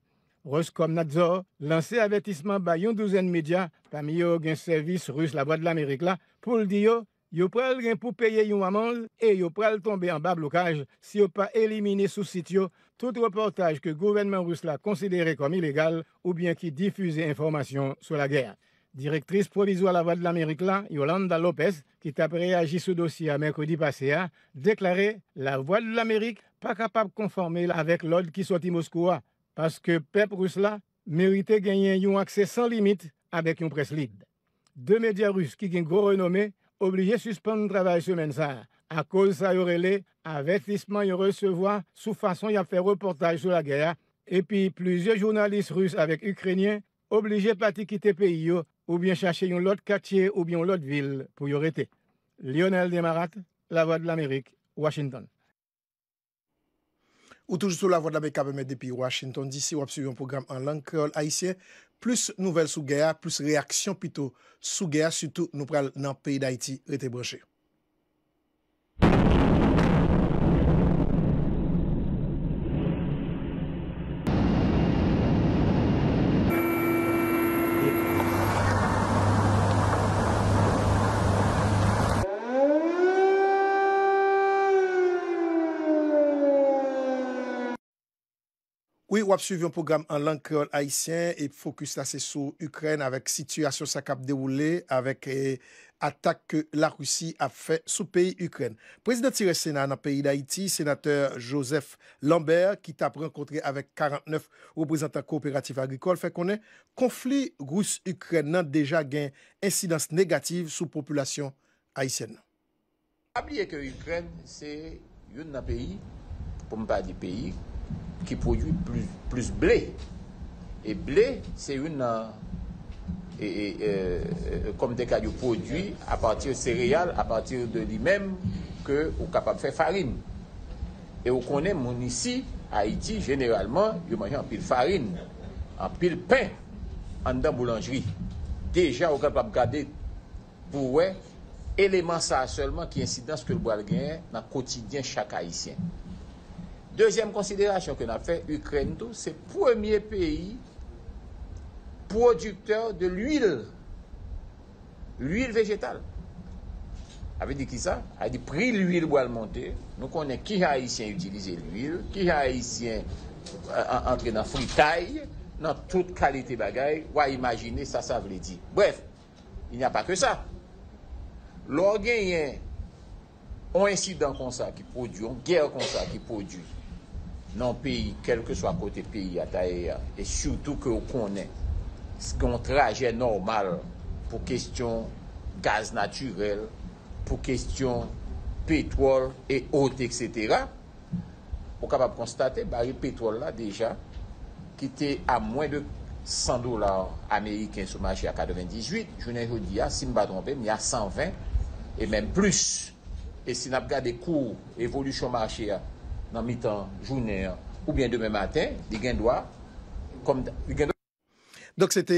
Nadzor lancé avertissement par une douzaine de médias, parmi eux un service russe La Voix de l'Amérique là, pour dire, yo vous pour payer une amende et yo pral tomber en bas blocage si on pas éliminé sous site tout reportage que le gouvernement russe l'a considéré comme illégal ou bien qui diffusait information sur la guerre. Directrice provisoire de la Voix de l'Amérique, là, Yolanda Lopez, qui a réagi ce dossier à mercredi passé, a déclaré La Voix de l'Amérique pas capable de conformer avec l'ordre qui sortit Moscou parce que peuple russe là méritait gagner un accès sans limite avec une presse libre. Deux médias russes qui ont gros renommé obligés de suspendre le travail semaine ça à cause ça relais avertissement ils recevoir sous façon de faire un reportage sur la guerre et puis plusieurs journalistes russes avec ukrainiens obligés partir quitter pays ou bien chercher un autre quartier ou bien une autre ville pour y arrêter. Lionel Demarat, La Voix de l'Amérique, Washington. Ou toujou sou la vòd la mè kabemè depi Washington. Disi wap suivi an program an lank rol a isye. Plus nouvel sou gèya, plus reaksyon pito sou gèya. Soutou nou pral nan peyi d'Aiti rete broche. Ou ap suivi an program an lankerol Haitien e fokus la se sou Ukren avek situasyon sa kap devoule avek atak ke la Roussi ap fe sou peyi Ukren. Prezident Tire Sena nan peyi d'Haïti, senateur Joseph Lambert, ki tap renkontre avek 49 reprezentant kooperatif agrikol, fe konen konflik rous Ukren nan deja gen insidans negatif sou populasyon Haitien. Abliye ke Ukren se yon nan peyi pou mpa di peyi ki produ plis ble e ble se yon kom de ka yo produ a patir sereyal, a patir de li men ke ou kapap fe farin e ou konen moun isi Haiti generalman yo manje an pil farin an pil pen an dan boulangeri deja ou kapap gade pou we eleman sa seman ki insidans ke l boal gen nan kotidyen chak Haitien Dezyem konsiderasyon ke na fe, Ukrento se premiye peyi produkteur de l'huil. L'huil vejetal. A ve di ki sa? A di pri l'huil wale monte. Nou konen ki haisyen utilize l'huil, ki haisyen euh, entre nan fritay, nan tout kalite bagay, waj imajine sa sa vle di. Bref, in ya pa ke sa. L'organ yen on insi dan konsa ki produ, on gen konsa ki produ, nan peyi, kel ke swa kote peyi a taeya, e surtout ke ou konen skon traje normal pou kwestyon gaz naturel, pou kwestyon petwol e ot, et cetera, ou kapab konstate, bari petwol la deja, ki te a mwen de 100 dolar Ameriken sou machi a 98, jounen jouni a, si mba donbe, mi a 120 e menm plus, e si nap gade kou, evolu sou machi a, nan mi tan jounen ou bien demen maten, di gen doa, kom da. Dok se te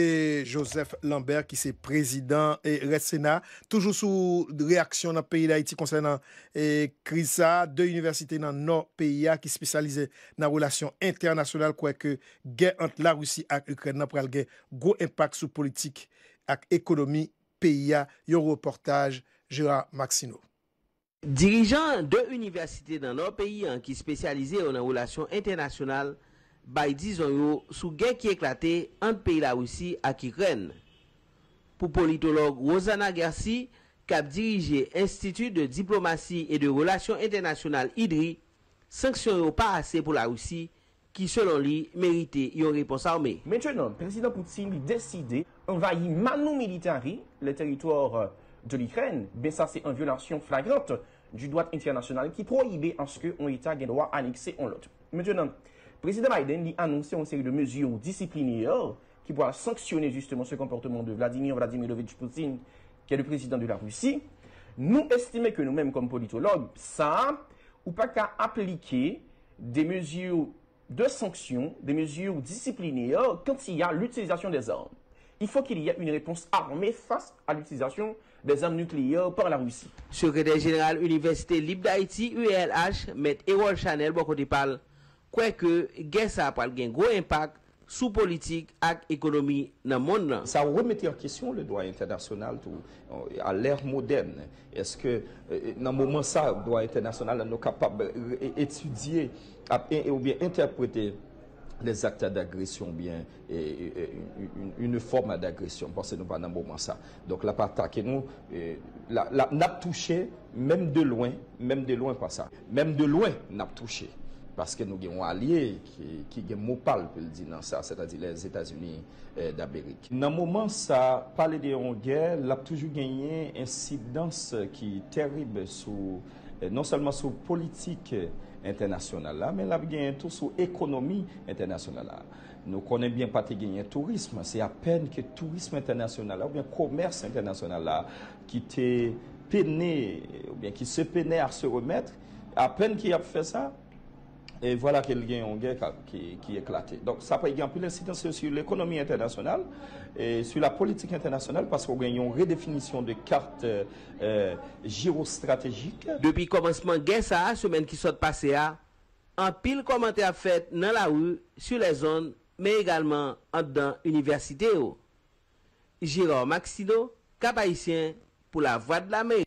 Joseph Lambert, ki se prezident e resenat, toujou sou reaksyon nan peyi la iti konsen nan e, kriz sa, dey universite nan nan peyi ya, ki spesyalize nan relasyon internasyonal, kwa ke gen ant la rousi ak ukren, nan pral gen gwo empak sou politik ak ekonomi peyi ya. Yon reportaj, Gérard Maxineau. Dirijan de universite nan nan peyi an ki spesyalize an an relasyon internasyonal bay dizon yo sou gen ki eklate an peyi la rousi a ki kren. Po politolog Wozana Gersi, kap dirije Institut de Diplomatie et de Relasyon Internasyonal Idri, sanksyon yo pa ase pou la rousi ki selon li merite yon repons armé. Mèche non, president Poutine li deside envaye manou militari le teritore de l'ikren, be sa se an violasyon flagrante. du droit international qui qui en ce qu'on État doit annexer un en lot. le président Biden a annoncé une série de mesures disciplinaires qui pourraient sanctionner justement ce comportement de Vladimir Vladimirovitch Poutine qui est le président de la Russie. Nous estimons que nous-mêmes, comme politologues ça ou pas qu'à appliquer des mesures de des mesures disciplinaires quand il y a l'utilisation des armes. Il faut qu'il y ait une réponse armée face à l'utilisation bezan nukliye par la Roussi. Sekretary General Université Libre d'Haïti, ULH, met Erol Chanel bo kodi pal, kwe ke gen sa apal gen gwo impak sou politik ak ekonomi nan moun nan. Sa ou remeti an kisyon le doy internasyonal tou, a euh, lèr moden. Eske nan euh, mounman sa doy internasyonal an nou kapab etudye euh, apen ou bien interpreté. Des akta d'agresyon byen, une forma d'agresyon, pwese nou pa nan mouman sa. Donk la pata ke nou, nap touche, mem de loin, mem de loin pa sa. Mem de loin nap touche, paske nou gen wou alye, ki gen mou pal pou l'di nan sa, se ta di les Etats-Unis euh, d'Aberik. Nan mouman sa, pale de yon gen, lap toujou genye insidans ki terib sou, euh, non salman sou politike, internationale, là mais la tout sur sur économie internationale. ne Nous pas bien tourisme. C'est tourisme, à peine que tourisme international, ou bien commerce international qui qui était peiné, ou bien qui se peinait à se remettre. À peine qu'il a fait ça. Et voilà qu'il y a une guerre qui, qui Donc ça peut un une incidence sur l'économie internationale et sur la politique internationale parce qu'on a une redéfinition de cartes euh, Depuis le commencement de la guerre, la semaine qui s'est passée, un pile commentaire fait dans la rue, sur les zones, mais également dans l'université. Oh. Jérôme Maxido, cap pour la voix de la mer.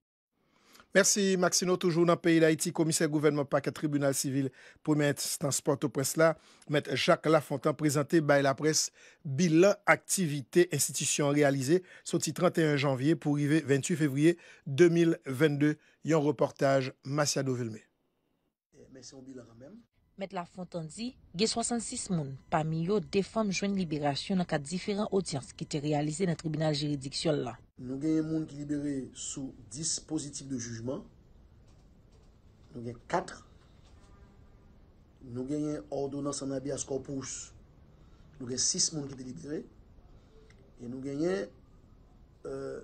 Merci Maxino, toujours dans le pays d'Haïti, commissaire gouvernement PAC, tribunal civil, premier instance Port-au-Prince là, maître Jacques Lafontaine présenté par la presse bilan activité institution réalisée, sorti 31 janvier pour arriver 28 février 2022. Il y a un reportage Massia Dovelme. Eh, mais c'est un bilan même. Met la fontan di, ge 66 moun pa mi yo defanm jwen liberasyon nan ka diferan odyans ki te realise nan tribunal jerediksyon la. Nou genye moun ki liberé sou 10 pozitif de jujman, nou genye 4, nou genye ordonan sanabi askor pouche, nou genye 6 moun ki te liberé, e nou genye euh,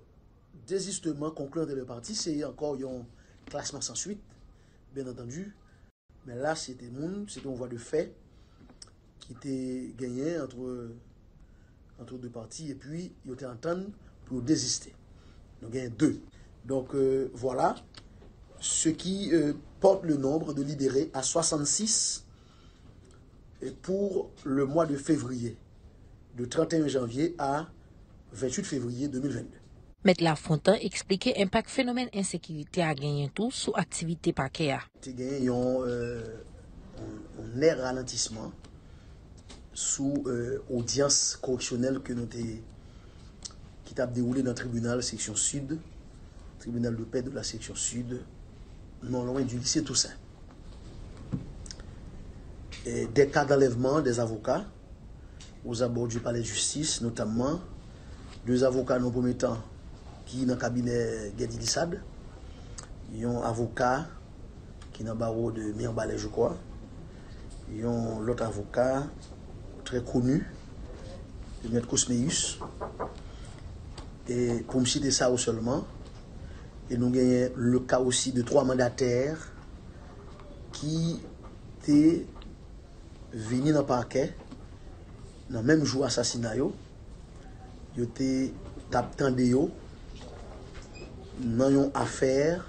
dezistement konkluant de le parti, seye ankor yon klasman sansuit, ben atendu. Mais là, c'était c'était moun, voit le fait qui était gagné entre entre entre parties. de parti, puis était yo pour désister pour il y gagné deux. Donc, euh, voilà, ce qui euh, porte le nombre de libérés à 66 pour le mois de février, de 31 janvier à 28 février 2022. M. Lafontaine expliquait l'impact phénomène phénomène à à tout tout sous Il y a. Euh, un un un ralentissement sous euh, qui correctionnelle euh, nous déroulée dans le tribunal section sud, tribunal de paix de la section sud, non loin du lycée Toussaint. Et des cas d'enlèvement des avocats aux abords du palais de justice, notamment deux avocats non promettant ki nan kabine Gedi Lissade yon avoka ki nan baro de Mian Balè je kwa yon lot avoka tre konu de Miet Kosmeus pou msi de sa ou seulement yon genye le ka osi de 3 mandater ki te veni nan parke nan menm jou asasina yo yo te tap tende yo nan yon afer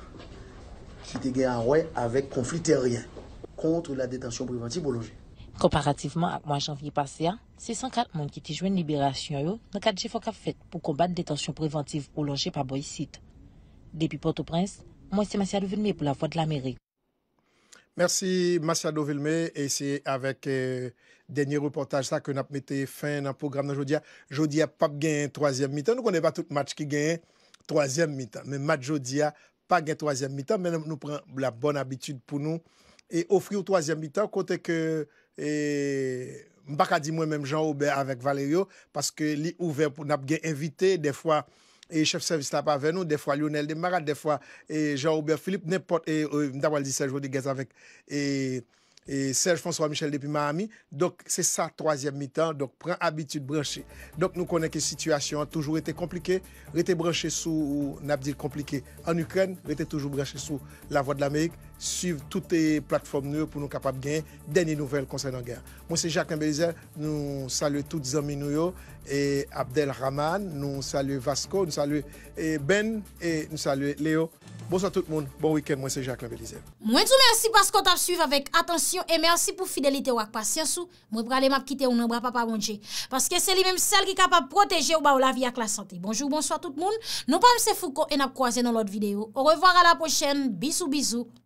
ki te gen an wè avèk konflit teryen kontre la detansyon preventive ou lonje. Komparativeman ak mwa janvye pase a, se san kat moun ki te jwen liberasyon yo nan kat je fok ap fèt pou kombat detansyon preventive ou lonje pa boyisit. Depi Port-au-Prince, mwen se Masiado Velmè pou la vwa de la mère. Merci Masiado Velmè e se avèk euh, denye reportaj sa ke nap mette fèn nan program nan jodi ap pap gen yon troasyen mitan nou konen pa tout match ki gen yon Troasyen mitan, men Madjo diya, pa gen troasyen mitan, men nou pren la bon abitude pou nou, e ofri ou troasyen mitan kote ke mbak a di mwen menm Jean-Aubert avek Valerio, paske li ouve pou nap gen evite, defwa, e chef service la pa ven nou, defwa Lionel Demarra, defwa, e Jean-Aubert Philippe, nepot, e euh, mdawal di sejou di gez avek, e... et Serge François Michel depuis Miami. Donc, c'est sa troisième mi-temps. Donc, prends habitude brancher. Donc, nous connaissons que la situation a toujours été compliquée. Était branché sous, n'a dit compliqué, en Ukraine, était toujours branché sous la voie de l'Amérique. Suiv toute plakform nou pou nou kapap gen denye nouvel konsen an gen. Mwen se Jacqueline Belizer, nou salue toute zami nou yo. E Abdel Rahman, nou salue Vasco, nou salue Ben, e nou salue Leo. Bonsoit tout moun, bon week-end, mwen se Jacqueline Belizer. Mwen sou mersi paskot ap suiv avek atensyon e mersi pou fidelite wak pasyansou mwen prale map kite ou nan bra pa pa bonje. Paske se li menm sel ki kapap proteje ou ba ou la vi ak la sante. Bonjou, bonsoit tout moun. Non pa mse fouko en ap kroaze nan lot videyo. Ou revoar a la pochen, bisou bisou.